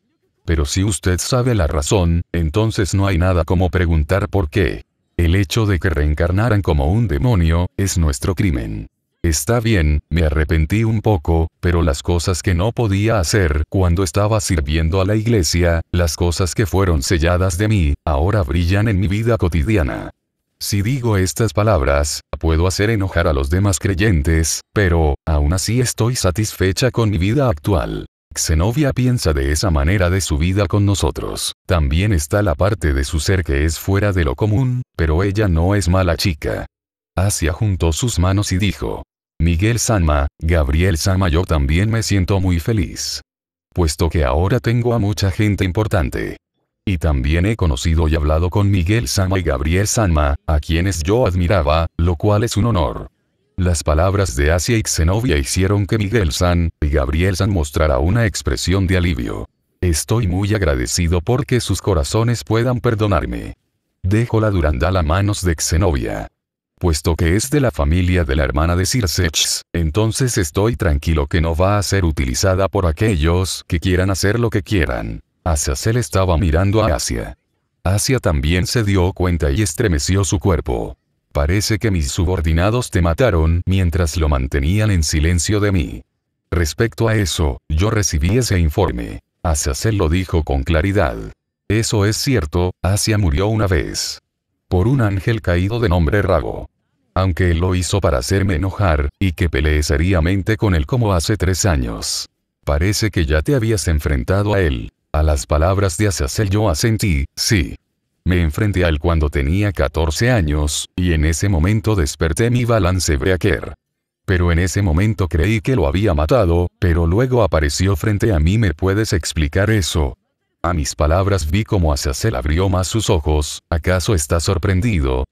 Speaker 1: Pero si usted sabe la razón, entonces no hay nada como preguntar por qué. El hecho de que reencarnaran como un demonio, es nuestro crimen. Está bien, me arrepentí un poco, pero las cosas que no podía hacer cuando estaba sirviendo a la iglesia, las cosas que fueron selladas de mí, ahora brillan en mi vida cotidiana. Si digo estas palabras, puedo hacer enojar a los demás creyentes, pero, aún así estoy satisfecha con mi vida actual. Xenovia piensa de esa manera de su vida con nosotros. También está la parte de su ser que es fuera de lo común, pero ella no es mala chica. Asia juntó sus manos y dijo, Miguel Sanma, Gabriel Sanma yo también me siento muy feliz. Puesto que ahora tengo a mucha gente importante. Y también he conocido y hablado con Miguel Sanma y Gabriel Sanma, a quienes yo admiraba, lo cual es un honor. Las palabras de Asia y Xenobia hicieron que Miguel San y Gabriel San mostrara una expresión de alivio. Estoy muy agradecido porque sus corazones puedan perdonarme. Dejo la Durandal a manos de Xenobia. Puesto que es de la familia de la hermana de Circex, entonces estoy tranquilo que no va a ser utilizada por aquellos que quieran hacer lo que quieran. Azazel estaba mirando a Asia. Asia también se dio cuenta y estremeció su cuerpo. Parece que mis subordinados te mataron mientras lo mantenían en silencio de mí. Respecto a eso, yo recibí ese informe. Azazel lo dijo con claridad. Eso es cierto, Asia murió una vez. Por un ángel caído de nombre Rago. Aunque él lo hizo para hacerme enojar, y que peleé seriamente con él como hace tres años. Parece que ya te habías enfrentado a él. A las palabras de Azazel yo asentí, sí. Me enfrenté a él cuando tenía 14 años, y en ese momento desperté mi balance breaker. Pero en ese momento creí que lo había matado, pero luego apareció frente a mí. ¿Me puedes explicar eso? A mis palabras vi como Azazel abrió más sus ojos, ¿acaso está sorprendido?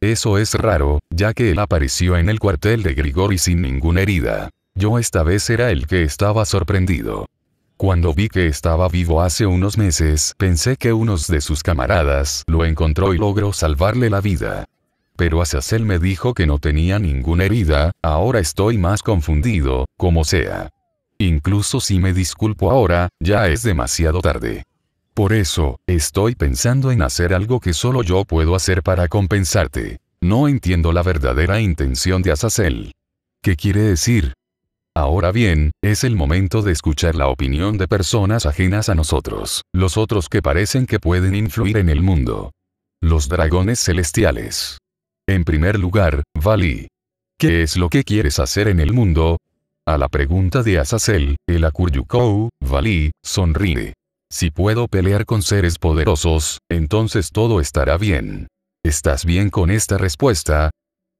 Speaker 1: Eso es raro, ya que él apareció en el cuartel de Grigori sin ninguna herida. Yo esta vez era el que estaba sorprendido. Cuando vi que estaba vivo hace unos meses, pensé que uno de sus camaradas lo encontró y logró salvarle la vida. Pero Azazel me dijo que no tenía ninguna herida, ahora estoy más confundido, como sea. Incluso si me disculpo ahora, ya es demasiado tarde. Por eso, estoy pensando en hacer algo que solo yo puedo hacer para compensarte. No entiendo la verdadera intención de Azazel. ¿Qué quiere decir? Ahora bien, es el momento de escuchar la opinión de personas ajenas a nosotros, los otros que parecen que pueden influir en el mundo. Los dragones celestiales. En primer lugar, Vali. ¿Qué es lo que quieres hacer en el mundo? A la pregunta de Azazel, el Akuryukou, Vali, sonríe. Si puedo pelear con seres poderosos, entonces todo estará bien. ¿Estás bien con esta respuesta?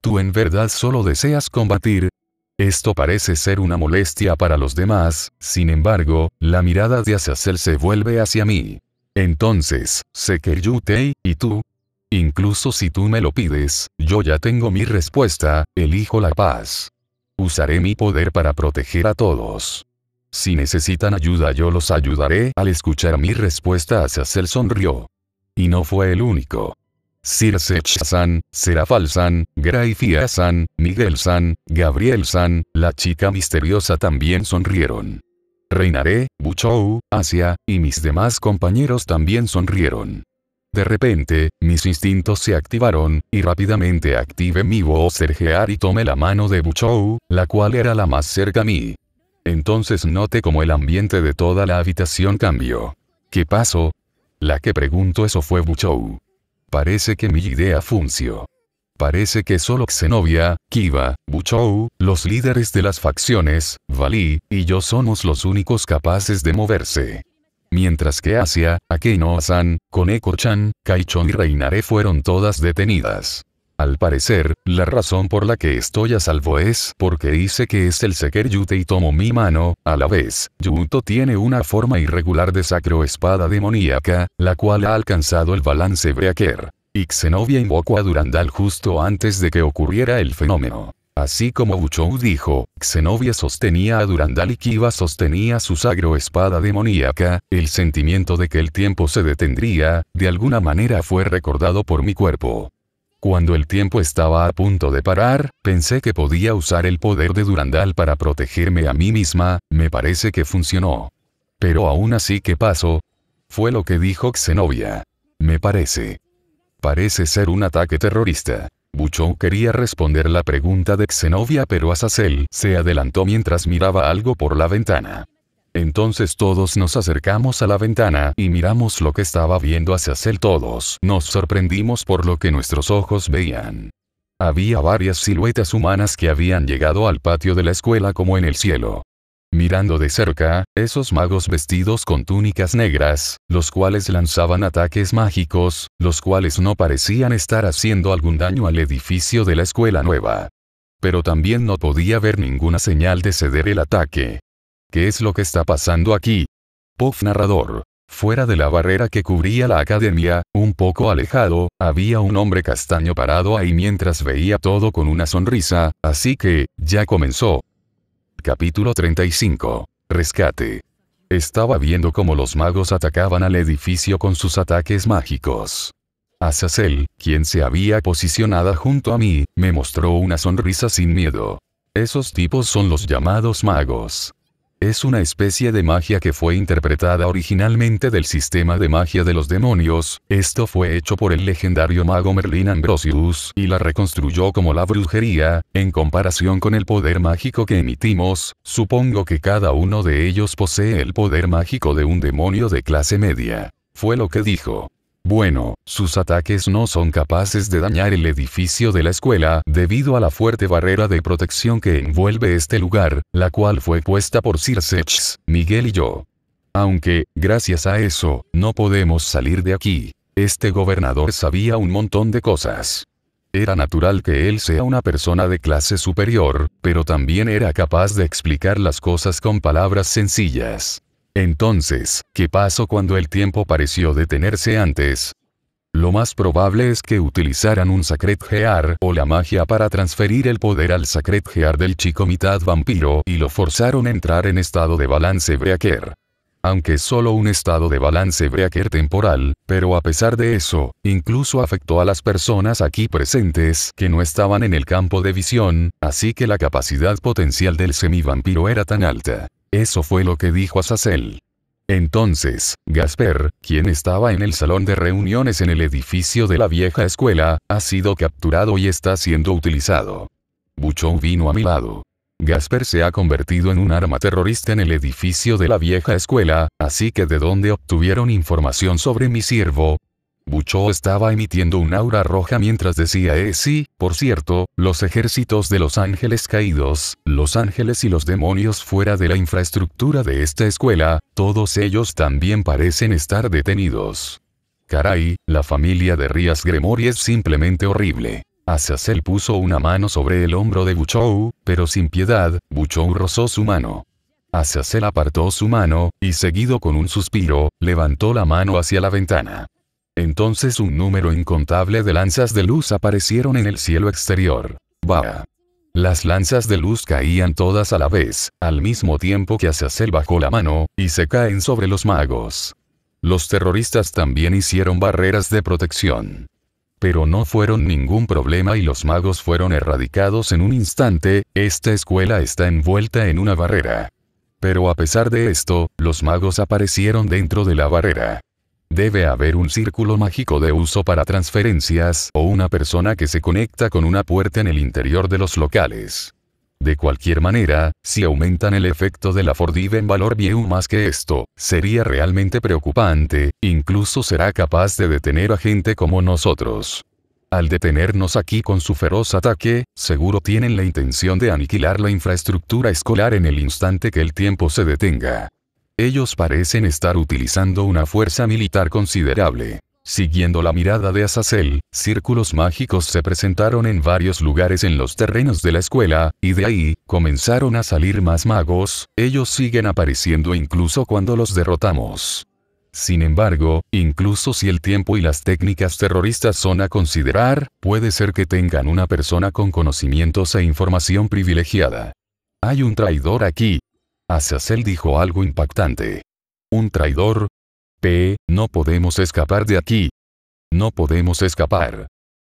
Speaker 1: Tú en verdad solo deseas combatir, esto parece ser una molestia para los demás, sin embargo, la mirada de Azazel se vuelve hacia mí. Entonces, que Yutei, ¿y tú? Incluso si tú me lo pides, yo ya tengo mi respuesta, elijo la paz. Usaré mi poder para proteger a todos. Si necesitan ayuda yo los ayudaré. Al escuchar mi respuesta Azazel sonrió. Y no fue el único. Circe San, Serafal San, Graifia San, Miguel San, Gabriel San, la chica misteriosa también sonrieron. Reinaré, Buchou, Asia, y mis demás compañeros también sonrieron. De repente, mis instintos se activaron, y rápidamente activé mi voz sergear y tomé la mano de Buchou, la cual era la más cerca a mí. Entonces noté como el ambiente de toda la habitación cambió. ¿Qué pasó? La que pregunto eso fue Buchou. Parece que mi idea funcionó. Parece que solo Xenobia, Kiba, Buchou, los líderes de las facciones, Vali, y yo somos los únicos capaces de moverse. Mientras que Asia, Akeno-san, Koneko-chan, Kaichon y Reinaré fueron todas detenidas. Al parecer, la razón por la que estoy a salvo es porque hice que es este el Seker Yute y tomó mi mano, a la vez, Yuto tiene una forma irregular de sacro espada demoníaca, la cual ha alcanzado el balance Breaker. Y Xenobia invocó a Durandal justo antes de que ocurriera el fenómeno. Así como Buchou dijo, Xenobia sostenía a Durandal y Kiva sostenía su Sacro espada demoníaca, el sentimiento de que el tiempo se detendría, de alguna manera fue recordado por mi cuerpo. Cuando el tiempo estaba a punto de parar, pensé que podía usar el poder de Durandal para protegerme a mí misma, me parece que funcionó. Pero aún así ¿qué pasó. Fue lo que dijo Xenobia. Me parece. Parece ser un ataque terrorista. Buchou quería responder la pregunta de Xenobia pero Azazel se adelantó mientras miraba algo por la ventana. Entonces todos nos acercamos a la ventana y miramos lo que estaba viendo hacia él. Todos nos sorprendimos por lo que nuestros ojos veían. Había varias siluetas humanas que habían llegado al patio de la escuela como en el cielo. Mirando de cerca, esos magos vestidos con túnicas negras, los cuales lanzaban ataques mágicos, los cuales no parecían estar haciendo algún daño al edificio de la escuela nueva pero también no podía ver ninguna señal de ceder el ataque. ¿Qué es lo que está pasando aquí? Puff narrador. Fuera de la barrera que cubría la academia, un poco alejado, había un hombre castaño parado ahí mientras veía todo con una sonrisa, así que, ya comenzó. Capítulo 35. Rescate. Estaba viendo cómo los magos atacaban al edificio con sus ataques mágicos. Azazel, quien se había posicionado junto a mí, me mostró una sonrisa sin miedo. Esos tipos son los llamados magos. Es una especie de magia que fue interpretada originalmente del sistema de magia de los demonios, esto fue hecho por el legendario mago Merlin Ambrosius y la reconstruyó como la brujería, en comparación con el poder mágico que emitimos, supongo que cada uno de ellos posee el poder mágico de un demonio de clase media. Fue lo que dijo. Bueno, sus ataques no son capaces de dañar el edificio de la escuela debido a la fuerte barrera de protección que envuelve este lugar, la cual fue puesta por Circex, Miguel y yo. Aunque, gracias a eso, no podemos salir de aquí. Este gobernador sabía un montón de cosas. Era natural que él sea una persona de clase superior, pero también era capaz de explicar las cosas con palabras sencillas. Entonces, ¿qué pasó cuando el tiempo pareció detenerse antes? Lo más probable es que utilizaran un Sacred Gear o la magia para transferir el poder al Sacred Gear del chico mitad vampiro y lo forzaron a entrar en estado de balance breaker. Aunque solo un estado de balance breaker temporal, pero a pesar de eso, incluso afectó a las personas aquí presentes que no estaban en el campo de visión, así que la capacidad potencial del semivampiro era tan alta eso fue lo que dijo Azazel. Entonces, Gasper, quien estaba en el salón de reuniones en el edificio de la vieja escuela, ha sido capturado y está siendo utilizado. Buchon vino a mi lado. Gasper se ha convertido en un arma terrorista en el edificio de la vieja escuela, así que de dónde obtuvieron información sobre mi siervo, Buchou estaba emitiendo un aura roja mientras decía eh sí, por cierto, los ejércitos de los ángeles caídos, los ángeles y los demonios fuera de la infraestructura de esta escuela, todos ellos también parecen estar detenidos. Caray, la familia de Rías Gremory es simplemente horrible. Azazel puso una mano sobre el hombro de Buchou, pero sin piedad, Buchou rozó su mano. Azazel apartó su mano, y seguido con un suspiro, levantó la mano hacia la ventana. Entonces un número incontable de lanzas de luz aparecieron en el cielo exterior. Bah. Las lanzas de luz caían todas a la vez, al mismo tiempo que Azazel bajó la mano, y se caen sobre los magos. Los terroristas también hicieron barreras de protección. Pero no fueron ningún problema y los magos fueron erradicados en un instante, esta escuela está envuelta en una barrera. Pero a pesar de esto, los magos aparecieron dentro de la barrera. Debe haber un círculo mágico de uso para transferencias o una persona que se conecta con una puerta en el interior de los locales. De cualquier manera, si aumentan el efecto de la Fordive en valor bien más que esto, sería realmente preocupante, incluso será capaz de detener a gente como nosotros. Al detenernos aquí con su feroz ataque, seguro tienen la intención de aniquilar la infraestructura escolar en el instante que el tiempo se detenga. Ellos parecen estar utilizando una fuerza militar considerable. Siguiendo la mirada de Azazel, círculos mágicos se presentaron en varios lugares en los terrenos de la escuela, y de ahí, comenzaron a salir más magos, ellos siguen apareciendo incluso cuando los derrotamos. Sin embargo, incluso si el tiempo y las técnicas terroristas son a considerar, puede ser que tengan una persona con conocimientos e información privilegiada. Hay un traidor aquí, Azazel dijo algo impactante. Un traidor. P. No podemos escapar de aquí. No podemos escapar.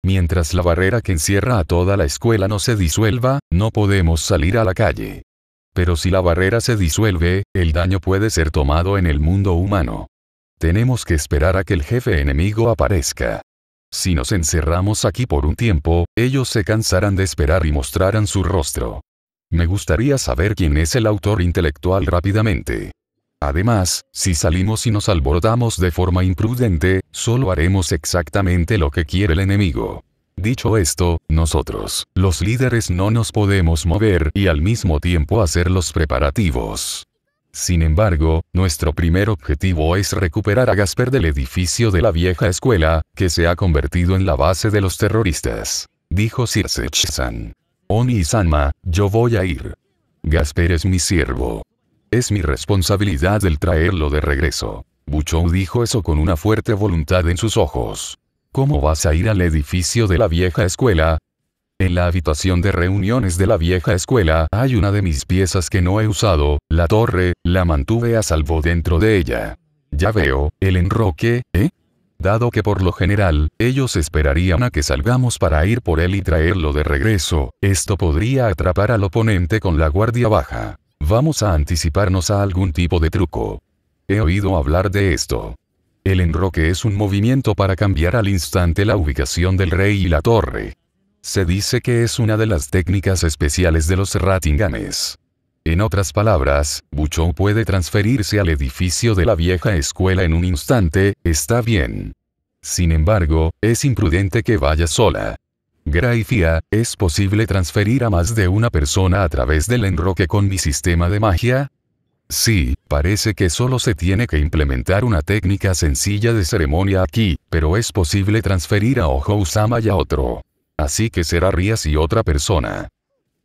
Speaker 1: Mientras la barrera que encierra a toda la escuela no se disuelva, no podemos salir a la calle. Pero si la barrera se disuelve, el daño puede ser tomado en el mundo humano. Tenemos que esperar a que el jefe enemigo aparezca. Si nos encerramos aquí por un tiempo, ellos se cansarán de esperar y mostrarán su rostro. Me gustaría saber quién es el autor intelectual rápidamente. Además, si salimos y nos alborotamos de forma imprudente, solo haremos exactamente lo que quiere el enemigo. Dicho esto, nosotros, los líderes no nos podemos mover y al mismo tiempo hacer los preparativos. Sin embargo, nuestro primer objetivo es recuperar a Gasper del edificio de la vieja escuela, que se ha convertido en la base de los terroristas. Dijo Sirse Oni y Sanma, yo voy a ir. Gasper es mi siervo. Es mi responsabilidad el traerlo de regreso. Buchou dijo eso con una fuerte voluntad en sus ojos. ¿Cómo vas a ir al edificio de la vieja escuela? En la habitación de reuniones de la vieja escuela hay una de mis piezas que no he usado, la torre, la mantuve a salvo dentro de ella. Ya veo, el enroque, ¿eh? dado que por lo general, ellos esperarían a que salgamos para ir por él y traerlo de regreso, esto podría atrapar al oponente con la guardia baja. Vamos a anticiparnos a algún tipo de truco. He oído hablar de esto. El enroque es un movimiento para cambiar al instante la ubicación del rey y la torre. Se dice que es una de las técnicas especiales de los Ratinganes. En otras palabras, Buchou puede transferirse al edificio de la vieja escuela en un instante, está bien. Sin embargo, es imprudente que vaya sola. Graifia, ¿es posible transferir a más de una persona a través del enroque con mi sistema de magia? Sí, parece que solo se tiene que implementar una técnica sencilla de ceremonia aquí, pero es posible transferir a Ojo Usama y a otro. Así que será Rías y otra persona.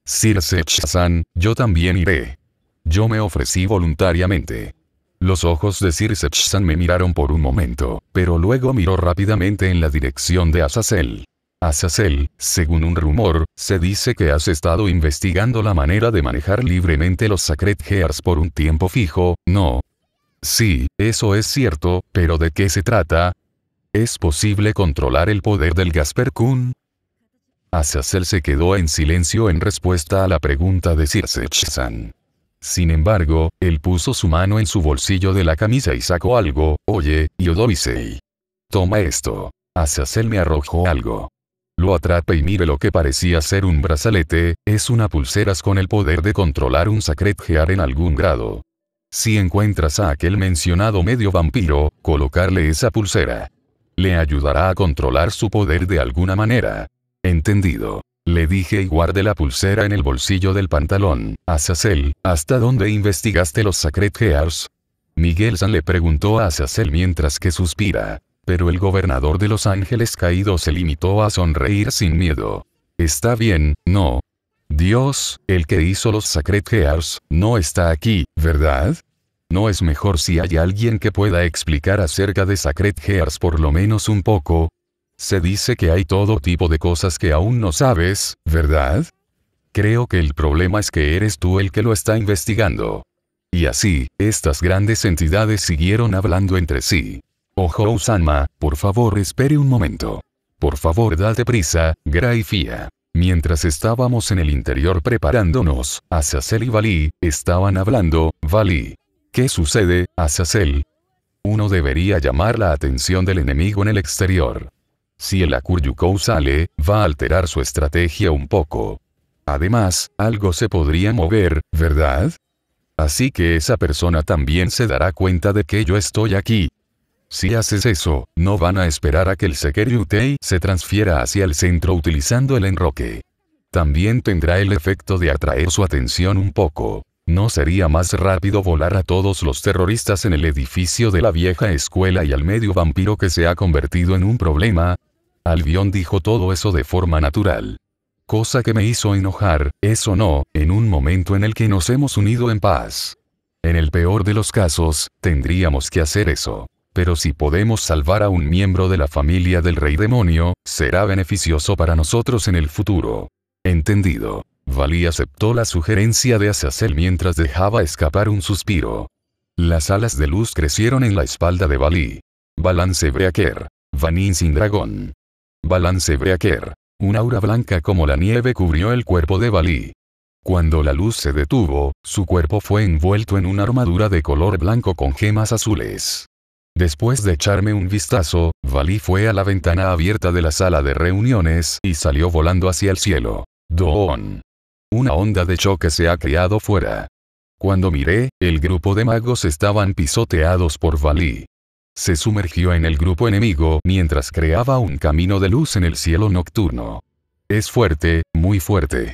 Speaker 1: Sir san yo también iré. Yo me ofrecí voluntariamente. Los ojos de Sir san me miraron por un momento, pero luego miró rápidamente en la dirección de Azazel. Azazel, según un rumor, se dice que has estado investigando la manera de manejar libremente los Sacred Gears por un tiempo fijo, ¿no? Sí, eso es cierto, pero ¿de qué se trata? ¿Es posible controlar el poder del Gasper Kun? Azazel se quedó en silencio en respuesta a la pregunta de circe Sin embargo, él puso su mano en su bolsillo de la camisa y sacó algo, oye, Yodoisei. Toma esto. Azazel me arrojó algo. Lo atrape y mire lo que parecía ser un brazalete, es una pulsera con el poder de controlar un Sacred Gear en algún grado. Si encuentras a aquel mencionado medio vampiro, colocarle esa pulsera. Le ayudará a controlar su poder de alguna manera. Entendido. Le dije y guardé la pulsera en el bolsillo del pantalón. Azazel, ¿hasta dónde investigaste los Sacred Gears? Miguel San le preguntó a Azazel mientras que suspira. Pero el gobernador de Los Ángeles caído se limitó a sonreír sin miedo. Está bien, no. Dios, el que hizo los Sacred Gears, no está aquí, ¿verdad? ¿No es mejor si hay alguien que pueda explicar acerca de Sacred Gears por lo menos un poco? Se dice que hay todo tipo de cosas que aún no sabes, ¿verdad? Creo que el problema es que eres tú el que lo está investigando. Y así, estas grandes entidades siguieron hablando entre sí. Ojo Usama, por favor espere un momento. Por favor date prisa, Graifia. Mientras estábamos en el interior preparándonos, Azazel y Vali, estaban hablando, Vali. ¿Qué sucede, Azazel? Uno debería llamar la atención del enemigo en el exterior. Si el Akuryukou sale, va a alterar su estrategia un poco. Además, algo se podría mover, ¿verdad? Así que esa persona también se dará cuenta de que yo estoy aquí. Si haces eso, no van a esperar a que el Sekeryutei se transfiera hacia el centro utilizando el enroque. También tendrá el efecto de atraer su atención un poco. ¿No sería más rápido volar a todos los terroristas en el edificio de la vieja escuela y al medio vampiro que se ha convertido en un problema? Albion dijo todo eso de forma natural. Cosa que me hizo enojar, eso no, en un momento en el que nos hemos unido en paz. En el peor de los casos, tendríamos que hacer eso. Pero si podemos salvar a un miembro de la familia del rey demonio, será beneficioso para nosotros en el futuro. Entendido. Vali aceptó la sugerencia de Azazel mientras dejaba escapar un suspiro. Las alas de luz crecieron en la espalda de Vali. Balance Breaker. Vanin sin dragón. Balance Breaker. Una aura blanca como la nieve cubrió el cuerpo de Vali. Cuando la luz se detuvo, su cuerpo fue envuelto en una armadura de color blanco con gemas azules. Después de echarme un vistazo, Vali fue a la ventana abierta de la sala de reuniones y salió volando hacia el cielo. Doon. Una onda de choque se ha creado fuera. Cuando miré, el grupo de magos estaban pisoteados por Vali. Se sumergió en el grupo enemigo mientras creaba un camino de luz en el cielo nocturno. Es fuerte, muy fuerte.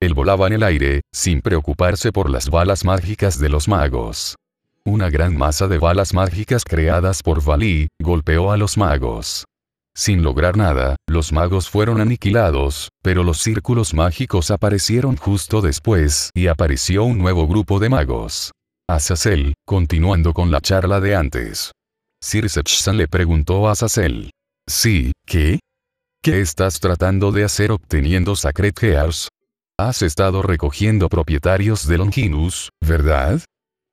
Speaker 1: Él volaba en el aire, sin preocuparse por las balas mágicas de los magos. Una gran masa de balas mágicas creadas por Valí, golpeó a los magos. Sin lograr nada, los magos fueron aniquilados, pero los círculos mágicos aparecieron justo después y apareció un nuevo grupo de magos. Azazel, continuando con la charla de antes. Sirsech-san le preguntó a Azazel. Sí, ¿qué? ¿Qué estás tratando de hacer obteniendo Sacred Gears? Has estado recogiendo propietarios de Longinus, ¿verdad?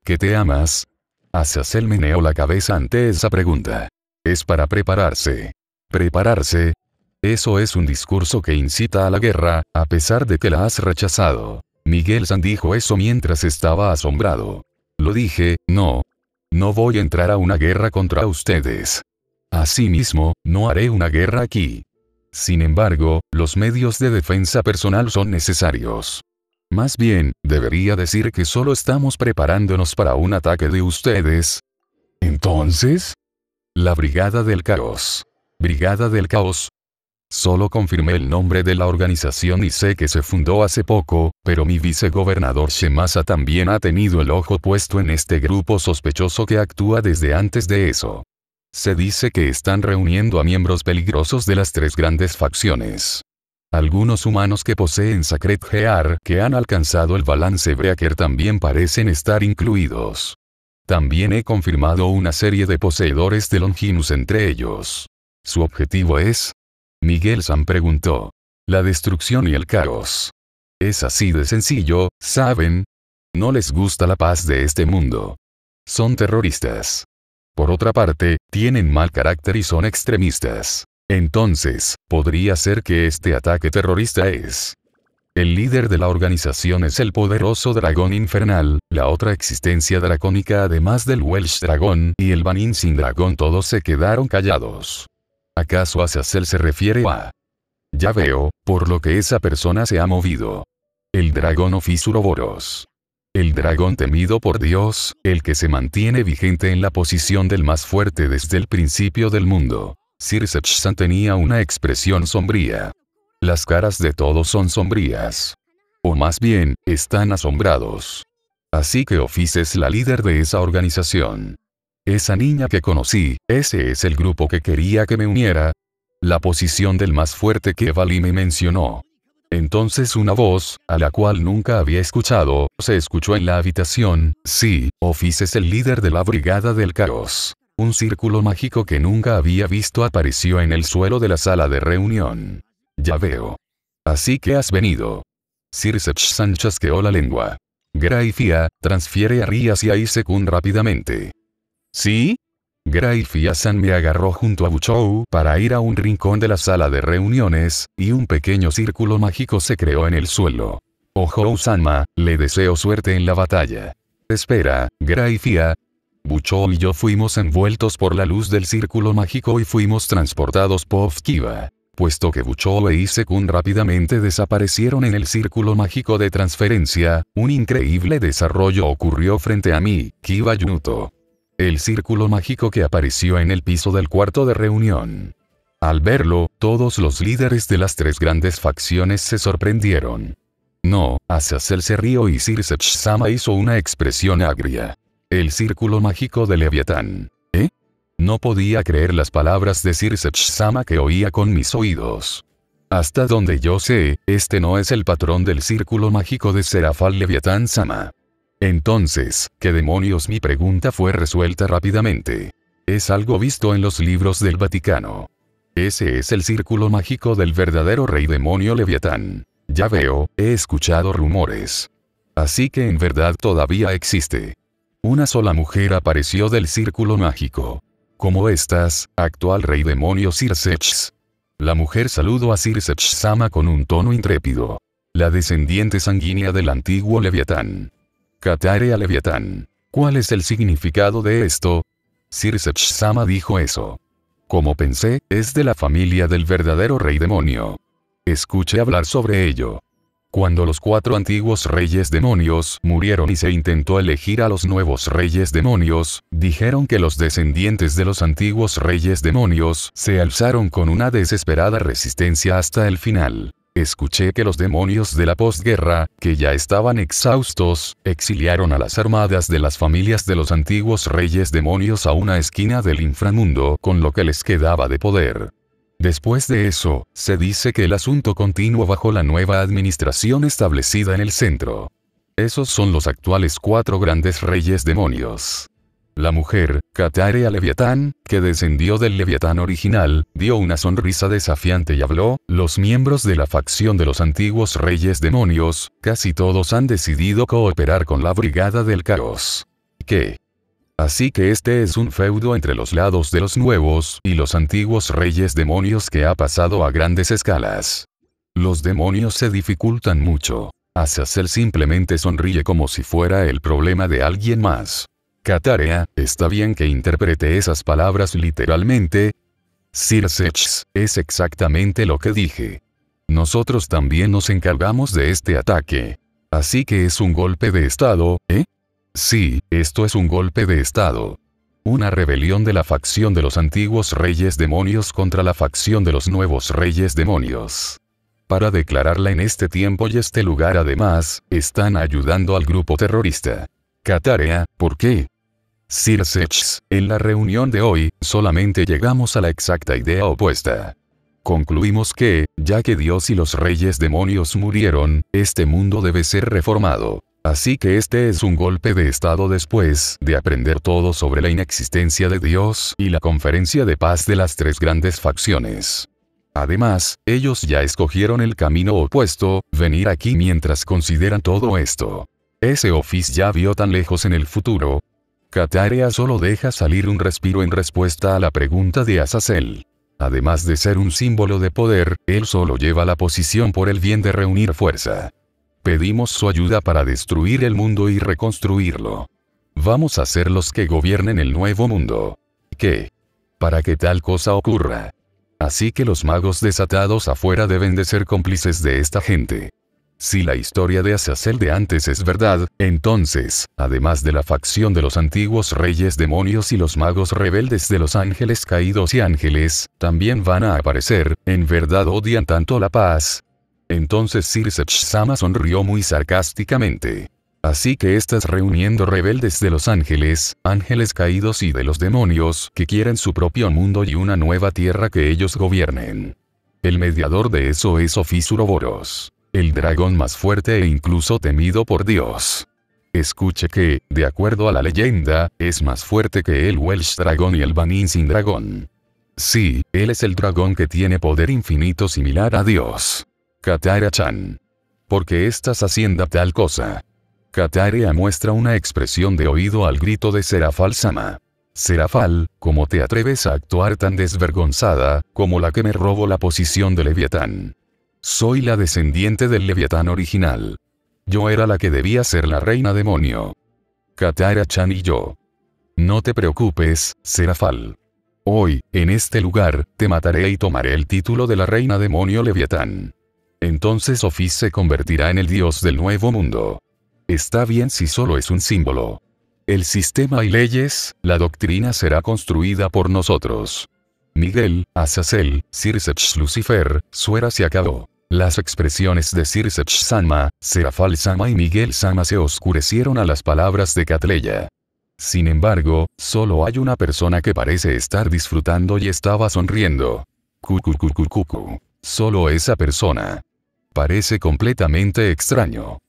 Speaker 1: ¿Qué te amas? Azazel meneó la cabeza ante esa pregunta. Es para prepararse. ¿Prepararse? Eso es un discurso que incita a la guerra, a pesar de que la has rechazado. Miguel San dijo eso mientras estaba asombrado. Lo dije, no, no voy a entrar a una guerra contra ustedes. Asimismo, no haré una guerra aquí. Sin embargo, los medios de defensa personal son necesarios. Más bien, debería decir que solo estamos preparándonos para un ataque de ustedes. Entonces, la Brigada del Caos. Brigada del Caos, Solo confirmé el nombre de la organización y sé que se fundó hace poco, pero mi vicegobernador Shemasa también ha tenido el ojo puesto en este grupo sospechoso que actúa desde antes de eso. Se dice que están reuniendo a miembros peligrosos de las tres grandes facciones. Algunos humanos que poseen Sacred Gear que han alcanzado el balance Breaker también parecen estar incluidos. También he confirmado una serie de poseedores de Longinus entre ellos. Su objetivo es, Miguel San preguntó. La destrucción y el caos. Es así de sencillo, ¿saben? No les gusta la paz de este mundo. Son terroristas. Por otra parte, tienen mal carácter y son extremistas. Entonces, podría ser que este ataque terrorista es. El líder de la organización es el poderoso dragón infernal, la otra existencia dracónica además del Welsh dragón y el Banin sin dragón todos se quedaron callados. ¿Acaso Azazel se refiere a? Ya veo, por lo que esa persona se ha movido. El dragón Ofisuroboros. El dragón temido por Dios, el que se mantiene vigente en la posición del más fuerte desde el principio del mundo. Sirsechsan tenía una expresión sombría. Las caras de todos son sombrías. O más bien, están asombrados. Así que Ofis es la líder de esa organización. Esa niña que conocí, ese es el grupo que quería que me uniera. La posición del más fuerte que Vali me mencionó. Entonces una voz, a la cual nunca había escuchado, se escuchó en la habitación, sí, Office es el líder de la Brigada del Caos. Un círculo mágico que nunca había visto apareció en el suelo de la sala de reunión. Ya veo. Así que has venido. Circech Sánchez queó la lengua. Graifia, transfiere a Rías y a Isekun rápidamente. ¿Sí? graifia Graifia-san me agarró junto a Buchou para ir a un rincón de la sala de reuniones, y un pequeño círculo mágico se creó en el suelo. Ojo Sanma, le deseo suerte en la batalla. Espera, Graifia. Buchou y yo fuimos envueltos por la luz del círculo mágico y fuimos transportados por Kiva. Puesto que Buchou e Isekun rápidamente desaparecieron en el círculo mágico de transferencia, un increíble desarrollo ocurrió frente a mí, Kiva Yunuto. El círculo mágico que apareció en el piso del cuarto de reunión. Al verlo, todos los líderes de las tres grandes facciones se sorprendieron. No, Azazel se rió y Sirsech-sama hizo una expresión agria. El círculo mágico de Leviatán. ¿Eh? No podía creer las palabras de Sirsech-sama que oía con mis oídos. Hasta donde yo sé, este no es el patrón del círculo mágico de Serafal Leviatán-sama. Entonces, ¿qué demonios? Mi pregunta fue resuelta rápidamente. Es algo visto en los libros del Vaticano. Ese es el círculo mágico del verdadero rey demonio Leviatán. Ya veo, he escuchado rumores. Así que en verdad todavía existe. Una sola mujer apareció del círculo mágico. ¿Cómo estás, actual rey demonio Circech. La mujer saludó a Circech Sama con un tono intrépido. La descendiente sanguínea del antiguo Leviatán. Katare a Leviatán. ¿Cuál es el significado de esto? Sirsech-sama dijo eso. Como pensé, es de la familia del verdadero rey demonio. Escuché hablar sobre ello. Cuando los cuatro antiguos reyes demonios murieron y se intentó elegir a los nuevos reyes demonios, dijeron que los descendientes de los antiguos reyes demonios se alzaron con una desesperada resistencia hasta el final. Escuché que los demonios de la postguerra, que ya estaban exhaustos, exiliaron a las armadas de las familias de los antiguos reyes demonios a una esquina del inframundo con lo que les quedaba de poder. Después de eso, se dice que el asunto continuó bajo la nueva administración establecida en el centro. Esos son los actuales cuatro grandes reyes demonios. La mujer, Katare Leviatán, que descendió del Leviatán original, dio una sonrisa desafiante y habló, los miembros de la facción de los antiguos reyes demonios, casi todos han decidido cooperar con la Brigada del Caos. ¿Qué? Así que este es un feudo entre los lados de los nuevos y los antiguos reyes demonios que ha pasado a grandes escalas. Los demonios se dificultan mucho. Azazel simplemente sonríe como si fuera el problema de alguien más. Katarea, está bien que interprete esas palabras literalmente. Sirsechs, es exactamente lo que dije. Nosotros también nos encargamos de este ataque. Así que es un golpe de Estado, ¿eh? Sí, esto es un golpe de Estado. Una rebelión de la facción de los antiguos reyes demonios contra la facción de los nuevos reyes demonios. Para declararla en este tiempo y este lugar además, están ayudando al grupo terrorista. Catarea, ¿por qué? Sech, en la reunión de hoy, solamente llegamos a la exacta idea opuesta. Concluimos que, ya que Dios y los reyes demonios murieron, este mundo debe ser reformado. Así que este es un golpe de estado después de aprender todo sobre la inexistencia de Dios y la conferencia de paz de las tres grandes facciones. Además, ellos ya escogieron el camino opuesto, venir aquí mientras consideran todo esto. Ese Office ya vio tan lejos en el futuro, Katarea solo deja salir un respiro en respuesta a la pregunta de Azazel. Además de ser un símbolo de poder, él solo lleva la posición por el bien de reunir fuerza. Pedimos su ayuda para destruir el mundo y reconstruirlo. Vamos a ser los que gobiernen el nuevo mundo. ¿Qué? Para que tal cosa ocurra. Así que los magos desatados afuera deben de ser cómplices de esta gente. Si la historia de Azazel de antes es verdad, entonces, además de la facción de los antiguos reyes demonios y los magos rebeldes de los ángeles caídos y ángeles, también van a aparecer, en verdad odian tanto la paz. Entonces Sirsech Sama sonrió muy sarcásticamente. Así que estás reuniendo rebeldes de los ángeles, ángeles caídos y de los demonios que quieren su propio mundo y una nueva tierra que ellos gobiernen. El mediador de eso es Ofisuroboros el dragón más fuerte e incluso temido por Dios. Escuche que, de acuerdo a la leyenda, es más fuerte que el Welsh Dragon y el Banin sin Dragón. Sí, él es el dragón que tiene poder infinito similar a Dios. Katara-chan. ¿Por qué estás haciendo tal cosa? Katarea muestra una expresión de oído al grito de Serafal Sama. Serafal, ¿cómo te atreves a actuar tan desvergonzada, como la que me robó la posición de Leviatán? Soy la descendiente del leviatán original. Yo era la que debía ser la reina demonio. Katara-chan y yo. No te preocupes, Serafal. Hoy, en este lugar, te mataré y tomaré el título de la reina demonio leviatán. Entonces Ofis se convertirá en el dios del nuevo mundo. Está bien si solo es un símbolo. El sistema y leyes, la doctrina será construida por nosotros. Miguel, Azazel, Sirsech Lucifer, Suera se acabó. Las expresiones de Sirsech Sama, Serafal Sama y Miguel Sama se oscurecieron a las palabras de Catleya. Sin embargo, solo hay una persona que parece estar disfrutando y estaba sonriendo. Cucucucucucu. Solo esa persona. Parece completamente extraño.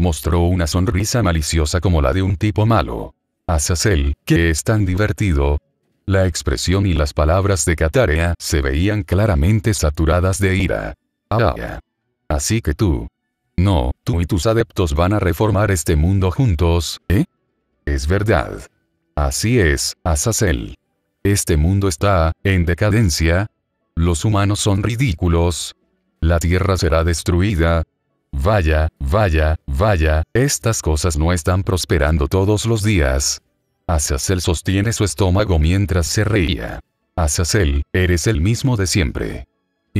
Speaker 1: Mostró una sonrisa maliciosa como la de un tipo malo. Azazel, que es tan divertido. La expresión y las palabras de Catarea se veían claramente saturadas de ira. Ahora. Así que tú. No, tú y tus adeptos van a reformar este mundo juntos, ¿eh? Es verdad. Así es, Azazel. Este mundo está, en decadencia. Los humanos son ridículos. La tierra será destruida. Vaya, vaya, vaya, estas cosas no están prosperando todos los días. Azazel sostiene su estómago mientras se reía. Azazel, eres el mismo de siempre.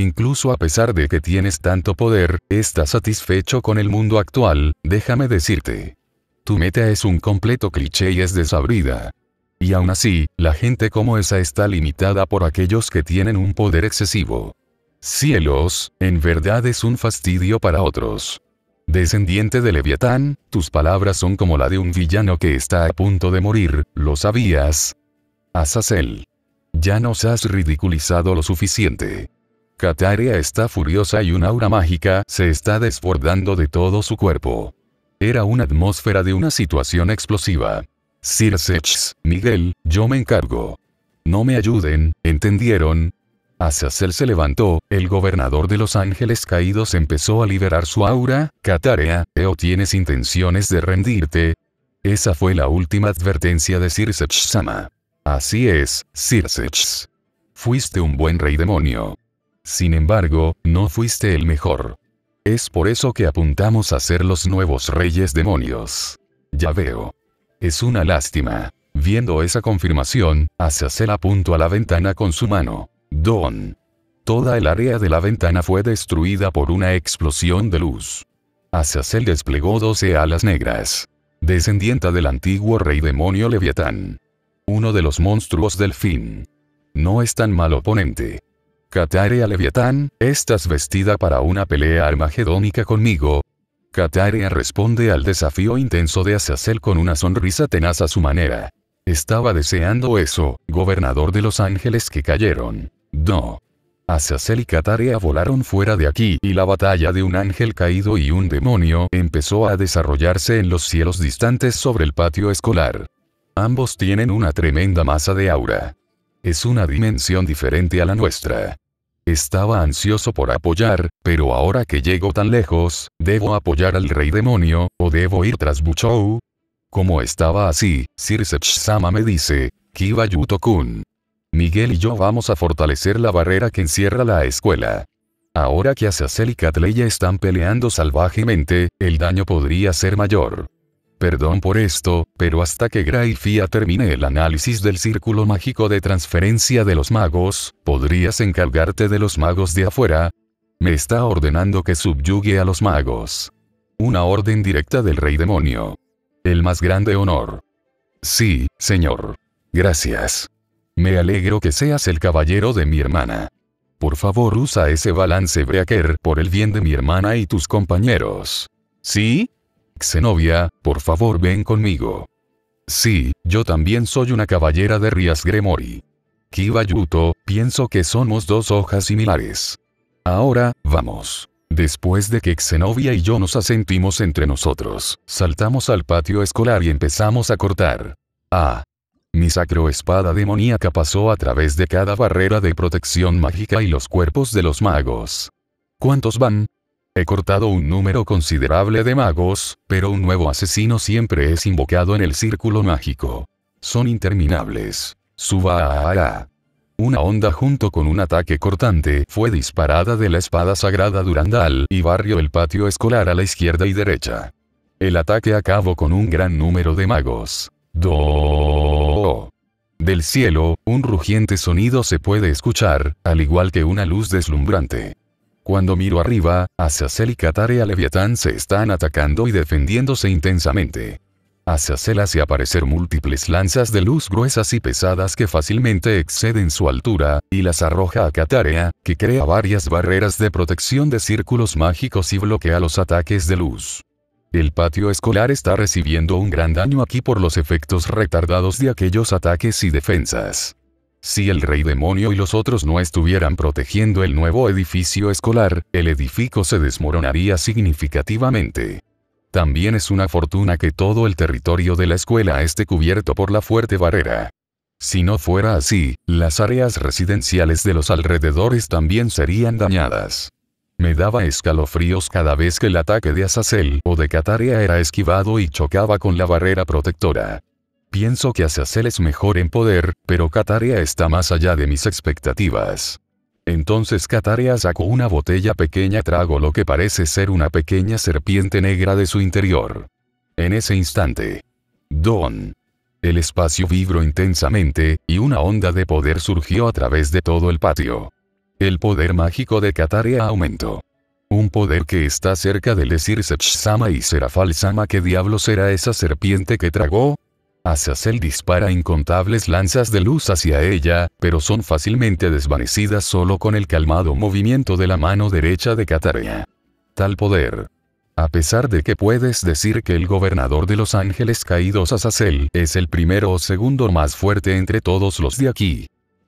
Speaker 1: Incluso a pesar de que tienes tanto poder, estás satisfecho con el mundo actual, déjame decirte. Tu meta es un completo cliché y es desabrida. Y aún así, la gente como esa está limitada por aquellos que tienen un poder excesivo. Cielos, en verdad es un fastidio para otros. Descendiente de Leviatán, tus palabras son como la de un villano que está a punto de morir, ¿lo sabías? Azazel. Ya nos has ridiculizado lo suficiente. Kataria está furiosa y un aura mágica se está desbordando de todo su cuerpo. Era una atmósfera de una situación explosiva. Circex, Miguel, yo me encargo. No me ayuden, ¿entendieron? Azazel se levantó, el gobernador de Los Ángeles Caídos empezó a liberar su aura, Catarea, ¿o ¿eh, tienes intenciones de rendirte? Esa fue la última advertencia de Circex-sama. Así es, Circex. Fuiste un buen rey demonio. Sin embargo, no fuiste el mejor. Es por eso que apuntamos a ser los nuevos reyes demonios. Ya veo. Es una lástima. Viendo esa confirmación, Azazel apuntó a la ventana con su mano. Don. Toda el área de la ventana fue destruida por una explosión de luz. Azazel desplegó 12 alas negras. Descendiente del antiguo rey demonio Leviatán. Uno de los monstruos del fin. No es tan mal oponente. Katarea Leviatán, ¿estás vestida para una pelea armagedónica conmigo? Katarea responde al desafío intenso de Azazel con una sonrisa tenaz a su manera. Estaba deseando eso, gobernador de Los Ángeles que cayeron. No. Azazel y Katarea volaron fuera de aquí y la batalla de un ángel caído y un demonio empezó a desarrollarse en los cielos distantes sobre el patio escolar. Ambos tienen una tremenda masa de aura. Es una dimensión diferente a la nuestra. Estaba ansioso por apoyar, pero ahora que llego tan lejos, ¿debo apoyar al rey demonio, o debo ir tras Buchou? Como estaba así, Sirsech-sama me dice, Kiba Yuto-kun. Miguel y yo vamos a fortalecer la barrera que encierra la escuela. Ahora que Azazel y Catleya están peleando salvajemente, el daño podría ser mayor. Perdón por esto, pero hasta que Graifia termine el análisis del círculo mágico de transferencia de los magos, ¿podrías encargarte de los magos de afuera? Me está ordenando que subyugue a los magos. Una orden directa del rey demonio. El más grande honor. Sí, señor. Gracias. Me alegro que seas el caballero de mi hermana. Por favor usa ese balance Breaker por el bien de mi hermana y tus compañeros. ¿Sí? Xenovia, por favor ven conmigo. Sí, yo también soy una caballera de Rías Gremori. Kibayuto, pienso que somos dos hojas similares. Ahora, vamos. Después de que Xenovia y yo nos asentimos entre nosotros, saltamos al patio escolar y empezamos a cortar. Ah. Mi sacro espada demoníaca pasó a través de cada barrera de protección mágica y los cuerpos de los magos. ¿Cuántos van? He cortado un número considerable de magos, pero un nuevo asesino siempre es invocado en el círculo mágico. Son interminables. Suba a. Una onda junto con un ataque cortante fue disparada de la espada sagrada Durandal y barrió el patio escolar a la izquierda y derecha. El ataque acabó con un gran número de magos. Do. Del cielo, un rugiente sonido se puede escuchar, al igual que una luz deslumbrante. Cuando miro arriba, Azazel y Katarea Leviatán se están atacando y defendiéndose intensamente. Azazel hace aparecer múltiples lanzas de luz gruesas y pesadas que fácilmente exceden su altura, y las arroja a Katarea, que crea varias barreras de protección de círculos mágicos y bloquea los ataques de luz. El patio escolar está recibiendo un gran daño aquí por los efectos retardados de aquellos ataques y defensas. Si el rey demonio y los otros no estuvieran protegiendo el nuevo edificio escolar, el edificio se desmoronaría significativamente. También es una fortuna que todo el territorio de la escuela esté cubierto por la fuerte barrera. Si no fuera así, las áreas residenciales de los alrededores también serían dañadas. Me daba escalofríos cada vez que el ataque de Azazel o de Kataria era esquivado y chocaba con la barrera protectora. Pienso que Azazel es mejor en poder, pero Kataria está más allá de mis expectativas. Entonces Kataria sacó una botella pequeña trago lo que parece ser una pequeña serpiente negra de su interior. En ese instante. Don. El espacio vibró intensamente, y una onda de poder surgió a través de todo el patio. El poder mágico de Kataria aumentó. Un poder que está cerca del decirse sama y Serafal Sama. ¿Qué diablos será esa serpiente que tragó? Azazel dispara incontables lanzas de luz hacia ella, pero son fácilmente desvanecidas solo con el calmado movimiento de la mano derecha de Kataria. Tal poder. A pesar de que puedes decir que el gobernador de Los Ángeles Caídos Azazel es el primero o segundo más fuerte entre todos los de aquí.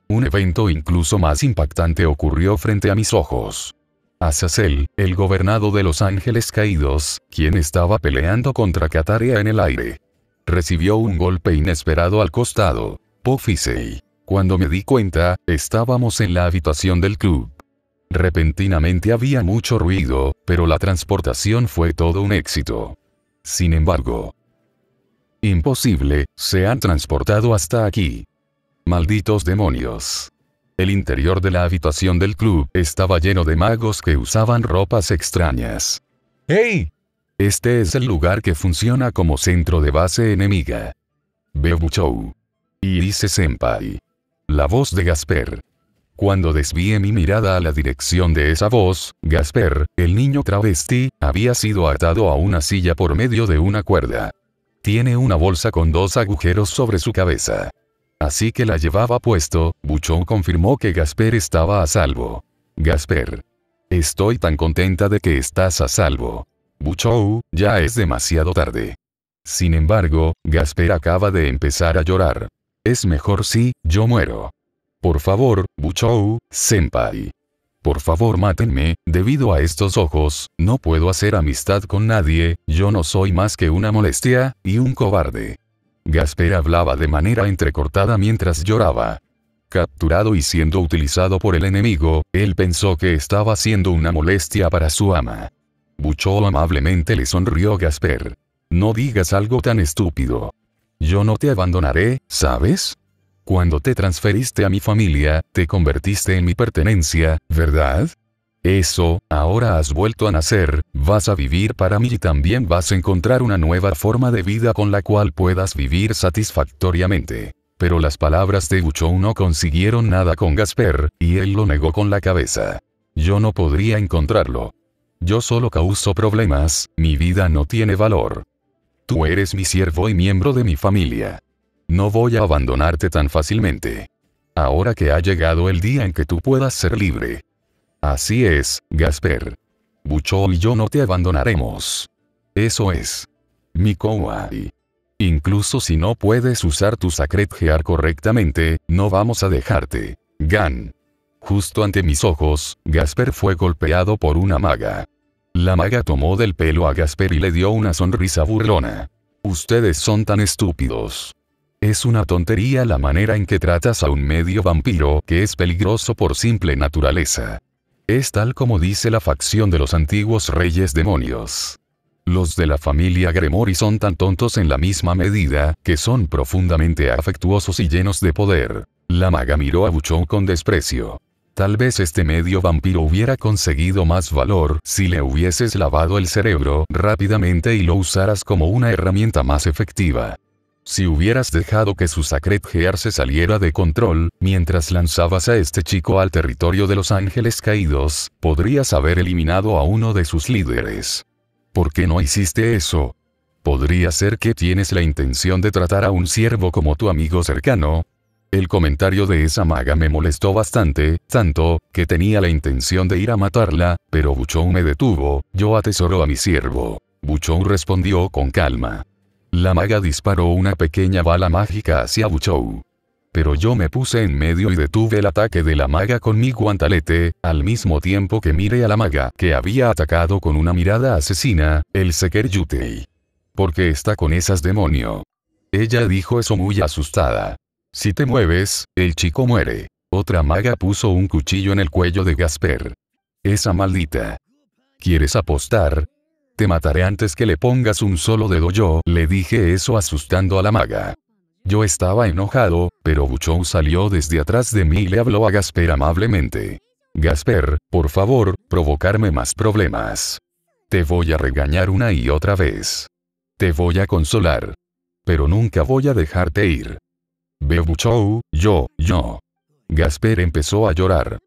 Speaker 1: Un evento incluso más impactante ocurrió frente a mis ojos. Azazel, el gobernado de Los Ángeles Caídos, quien estaba peleando contra Kataria en el aire, Recibió un golpe inesperado al costado. Pofisei. Cuando me di cuenta, estábamos en la habitación del club. Repentinamente había mucho ruido, pero la transportación fue todo un éxito. Sin embargo, imposible, se han transportado hasta aquí. Malditos demonios. El interior de la habitación del club estaba lleno de magos que usaban ropas extrañas. ¡Hey! Este es el lugar que funciona como centro de base enemiga. Bebuchou. Y dice Senpai. La voz de Gasper. Cuando desvié mi mirada a la dirección de esa voz, Gasper, el niño travesti, había sido atado a una silla por medio de una cuerda. Tiene una bolsa con dos agujeros sobre su cabeza. Así que la llevaba puesto, Buchon confirmó que Gasper estaba a salvo. Gasper. Estoy tan contenta de que estás a salvo. Buchou, ya es demasiado tarde. Sin embargo, Gasper acaba de empezar a llorar. Es mejor si, yo muero. Por favor, Buchou, senpai. Por favor mátenme, debido a estos ojos, no puedo hacer amistad con nadie, yo no soy más que una molestia, y un cobarde. Gasper hablaba de manera entrecortada mientras lloraba. Capturado y siendo utilizado por el enemigo, él pensó que estaba siendo una molestia para su ama. Bucho amablemente le sonrió Gasper. No digas algo tan estúpido. Yo no te abandonaré, ¿sabes? Cuando te transferiste a mi familia, te convertiste en mi pertenencia, ¿verdad? Eso, ahora has vuelto a nacer, vas a vivir para mí y también vas a encontrar una nueva forma de vida con la cual puedas vivir satisfactoriamente. Pero las palabras de Bucho no consiguieron nada con Gasper, y él lo negó con la cabeza. Yo no podría encontrarlo. Yo solo causo problemas, mi vida no tiene valor. Tú eres mi siervo y miembro de mi familia. No voy a abandonarte tan fácilmente. Ahora que ha llegado el día en que tú puedas ser libre. Así es, Gasper. Bucho y yo no te abandonaremos. Eso es. Mi Kowai. Incluso si no puedes usar tu Sacred Gear correctamente, no vamos a dejarte. Gan. Justo ante mis ojos, Gasper fue golpeado por una maga. La maga tomó del pelo a Gasper y le dio una sonrisa burlona. Ustedes son tan estúpidos. Es una tontería la manera en que tratas a un medio vampiro que es peligroso por simple naturaleza. Es tal como dice la facción de los antiguos reyes demonios. Los de la familia Gremory son tan tontos en la misma medida, que son profundamente afectuosos y llenos de poder. La maga miró a Buchon con desprecio. Tal vez este medio vampiro hubiera conseguido más valor si le hubieses lavado el cerebro rápidamente y lo usaras como una herramienta más efectiva. Si hubieras dejado que su Sacred Gear se saliera de control, mientras lanzabas a este chico al territorio de los ángeles caídos, podrías haber eliminado a uno de sus líderes. ¿Por qué no hiciste eso? Podría ser que tienes la intención de tratar a un siervo como tu amigo cercano, el comentario de esa maga me molestó bastante, tanto, que tenía la intención de ir a matarla, pero Buchou me detuvo, yo atesoró a mi siervo. Buchou respondió con calma. La maga disparó una pequeña bala mágica hacia Buchou. Pero yo me puse en medio y detuve el ataque de la maga con mi guantalete, al mismo tiempo que miré a la maga que había atacado con una mirada asesina, el Seker Yutei. Porque está con esas demonio. Ella dijo eso muy asustada. Si te mueves, el chico muere. Otra maga puso un cuchillo en el cuello de Gasper. Esa maldita. ¿Quieres apostar? Te mataré antes que le pongas un solo dedo yo, le dije eso asustando a la maga. Yo estaba enojado, pero Buchou salió desde atrás de mí y le habló a Gasper amablemente. Gasper, por favor, provocarme más problemas. Te voy a regañar una y otra vez. Te voy a consolar. Pero nunca voy a dejarte ir. Bebuchou, yo, yo. Gasper empezó a llorar.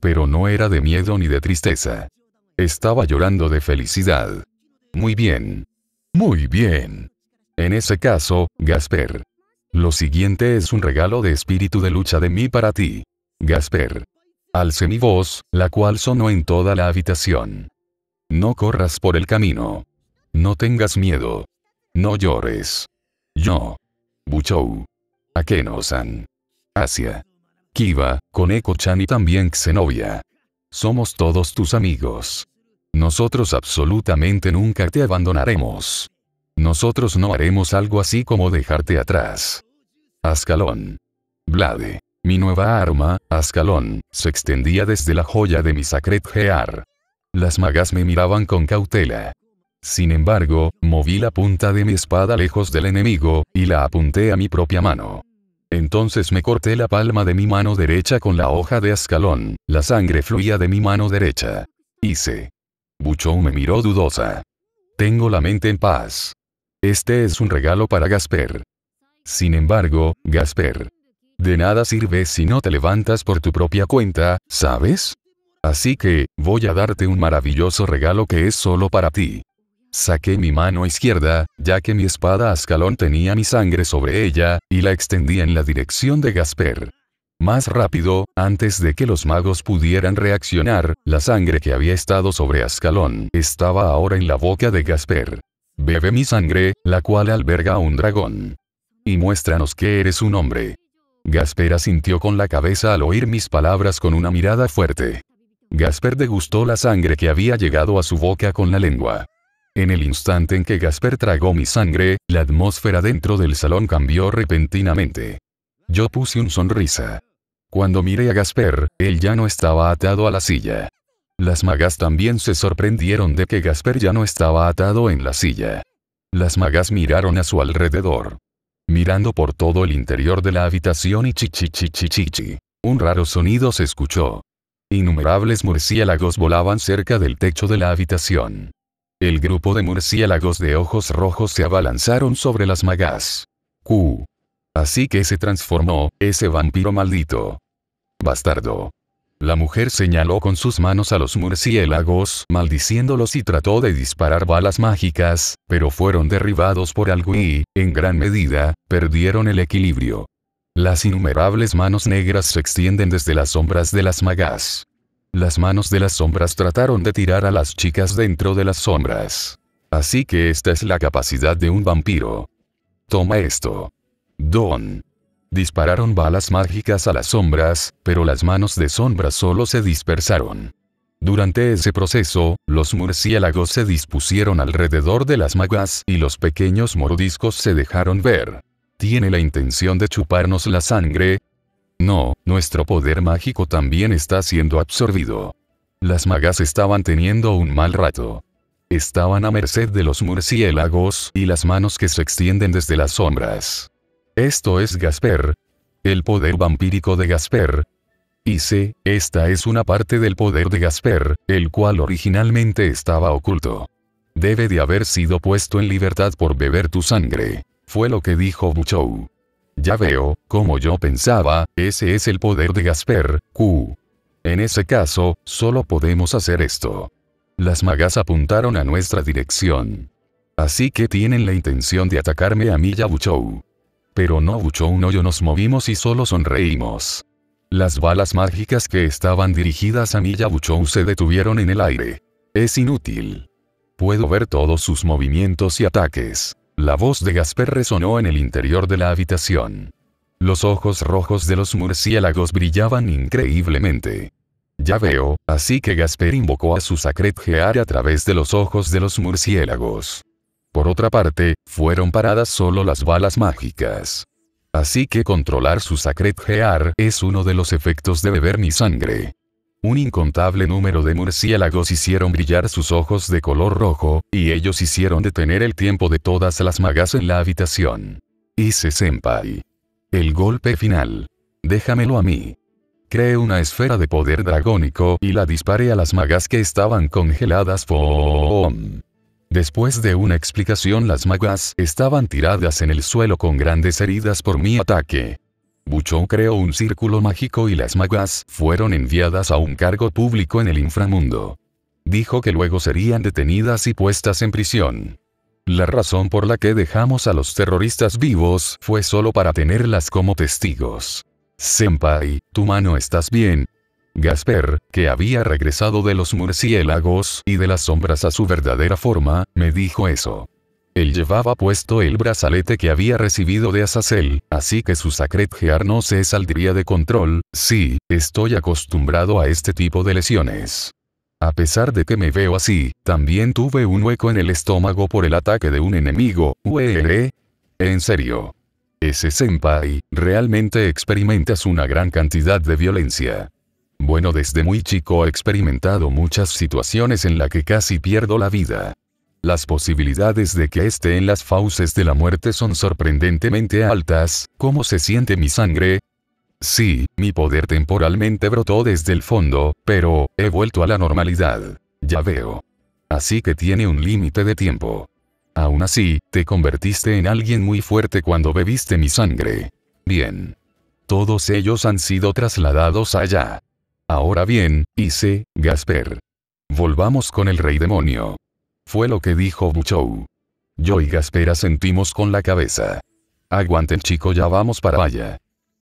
Speaker 1: Pero no era de miedo ni de tristeza. Estaba llorando de felicidad. Muy bien. Muy bien. En ese caso, Gasper. Lo siguiente es un regalo de espíritu de lucha de mí para ti. Gasper. Alce mi voz, la cual sonó en toda la habitación. No corras por el camino. No tengas miedo. No llores. Yo. Buchou. Akenosan. Asia. Kiba, Koneko-chan y también Xenobia. Somos todos tus amigos. Nosotros absolutamente nunca te abandonaremos. Nosotros no haremos algo así como dejarte atrás. Ascalón. blade, Mi nueva arma, Ascalón, se extendía desde la joya de mi Sacred Gear. Las magas me miraban con cautela. Sin embargo, moví la punta de mi espada lejos del enemigo, y la apunté a mi propia mano. Entonces me corté la palma de mi mano derecha con la hoja de escalón. la sangre fluía de mi mano derecha. Hice. Buchón me miró dudosa. Tengo la mente en paz. Este es un regalo para Gasper. Sin embargo, Gasper. De nada sirve si no te levantas por tu propia cuenta, ¿sabes? Así que, voy a darte un maravilloso regalo que es solo para ti. Saqué mi mano izquierda, ya que mi espada Ascalón tenía mi sangre sobre ella, y la extendí en la dirección de Gasper. Más rápido, antes de que los magos pudieran reaccionar, la sangre que había estado sobre Ascalón estaba ahora en la boca de Gasper. Bebe mi sangre, la cual alberga a un dragón. Y muéstranos que eres un hombre. Gasper asintió con la cabeza al oír mis palabras con una mirada fuerte. Gasper degustó la sangre que había llegado a su boca con la lengua. En el instante en que Gasper tragó mi sangre, la atmósfera dentro del salón cambió repentinamente. Yo puse un sonrisa. Cuando miré a Gasper, él ya no estaba atado a la silla. Las magas también se sorprendieron de que Gasper ya no estaba atado en la silla. Las magas miraron a su alrededor. Mirando por todo el interior de la habitación y chichichichichichi. Un raro sonido se escuchó. Innumerables murciélagos volaban cerca del techo de la habitación. El grupo de murciélagos de ojos rojos se abalanzaron sobre las magas. Q. Así que se transformó, ese vampiro maldito. Bastardo. La mujer señaló con sus manos a los murciélagos, maldiciéndolos y trató de disparar balas mágicas, pero fueron derribados por algo y, en gran medida, perdieron el equilibrio. Las innumerables manos negras se extienden desde las sombras de las magas. Las manos de las sombras trataron de tirar a las chicas dentro de las sombras. Así que esta es la capacidad de un vampiro. Toma esto. Don. Dispararon balas mágicas a las sombras, pero las manos de sombras solo se dispersaron. Durante ese proceso, los murciélagos se dispusieron alrededor de las magas y los pequeños mordiscos se dejaron ver. Tiene la intención de chuparnos la sangre, no, nuestro poder mágico también está siendo absorbido. Las magas estaban teniendo un mal rato. Estaban a merced de los murciélagos y las manos que se extienden desde las sombras. Esto es Gasper. El poder vampírico de Gasper. Y sé, esta es una parte del poder de Gasper, el cual originalmente estaba oculto. Debe de haber sido puesto en libertad por beber tu sangre. Fue lo que dijo Buchou. Ya veo, como yo pensaba, ese es el poder de Gasper, Q. En ese caso, solo podemos hacer esto. Las magas apuntaron a nuestra dirección. Así que tienen la intención de atacarme a mí y Buchou. Pero no Buchou no yo nos movimos y solo sonreímos. Las balas mágicas que estaban dirigidas a mí y se detuvieron en el aire. Es inútil. Puedo ver todos sus movimientos y ataques. La voz de Gasper resonó en el interior de la habitación. Los ojos rojos de los murciélagos brillaban increíblemente. Ya veo, así que Gasper invocó a su Sacred Gear a través de los ojos de los murciélagos. Por otra parte, fueron paradas solo las balas mágicas. Así que controlar su Sacred Gear es uno de los efectos de beber mi sangre. Un incontable número de murciélagos hicieron brillar sus ojos de color rojo, y ellos hicieron detener el tiempo de todas las magas en la habitación. Hice Senpai. El golpe final. Déjamelo a mí. Creé una esfera de poder dragónico y la dispare a las magas que estaban congeladas. por. Después de una explicación las magas estaban tiradas en el suelo con grandes heridas por mi ataque. Buchon creó un círculo mágico y las magas fueron enviadas a un cargo público en el inframundo. Dijo que luego serían detenidas y puestas en prisión. La razón por la que dejamos a los terroristas vivos fue solo para tenerlas como testigos. Senpai, tu mano estás bien. Gasper, que había regresado de los murciélagos y de las sombras a su verdadera forma, me dijo eso. Él llevaba puesto el brazalete que había recibido de Azazel, así que su Sacred Gear no se saldría de control, sí, estoy acostumbrado a este tipo de lesiones. A pesar de que me veo así, también tuve un hueco en el estómago por el ataque de un enemigo, UERE. En serio. Ese senpai, realmente experimentas una gran cantidad de violencia. Bueno, desde muy chico he experimentado muchas situaciones en la que casi pierdo la vida. Las posibilidades de que esté en las fauces de la muerte son sorprendentemente altas, ¿cómo se siente mi sangre? Sí, mi poder temporalmente brotó desde el fondo, pero, he vuelto a la normalidad. Ya veo. Así que tiene un límite de tiempo. Aún así, te convertiste en alguien muy fuerte cuando bebiste mi sangre. Bien. Todos ellos han sido trasladados allá. Ahora bien, hice, Gasper. Volvamos con el rey demonio. Fue lo que dijo Buchou. Yo y Gaspera sentimos con la cabeza. Aguanten chico ya vamos para allá.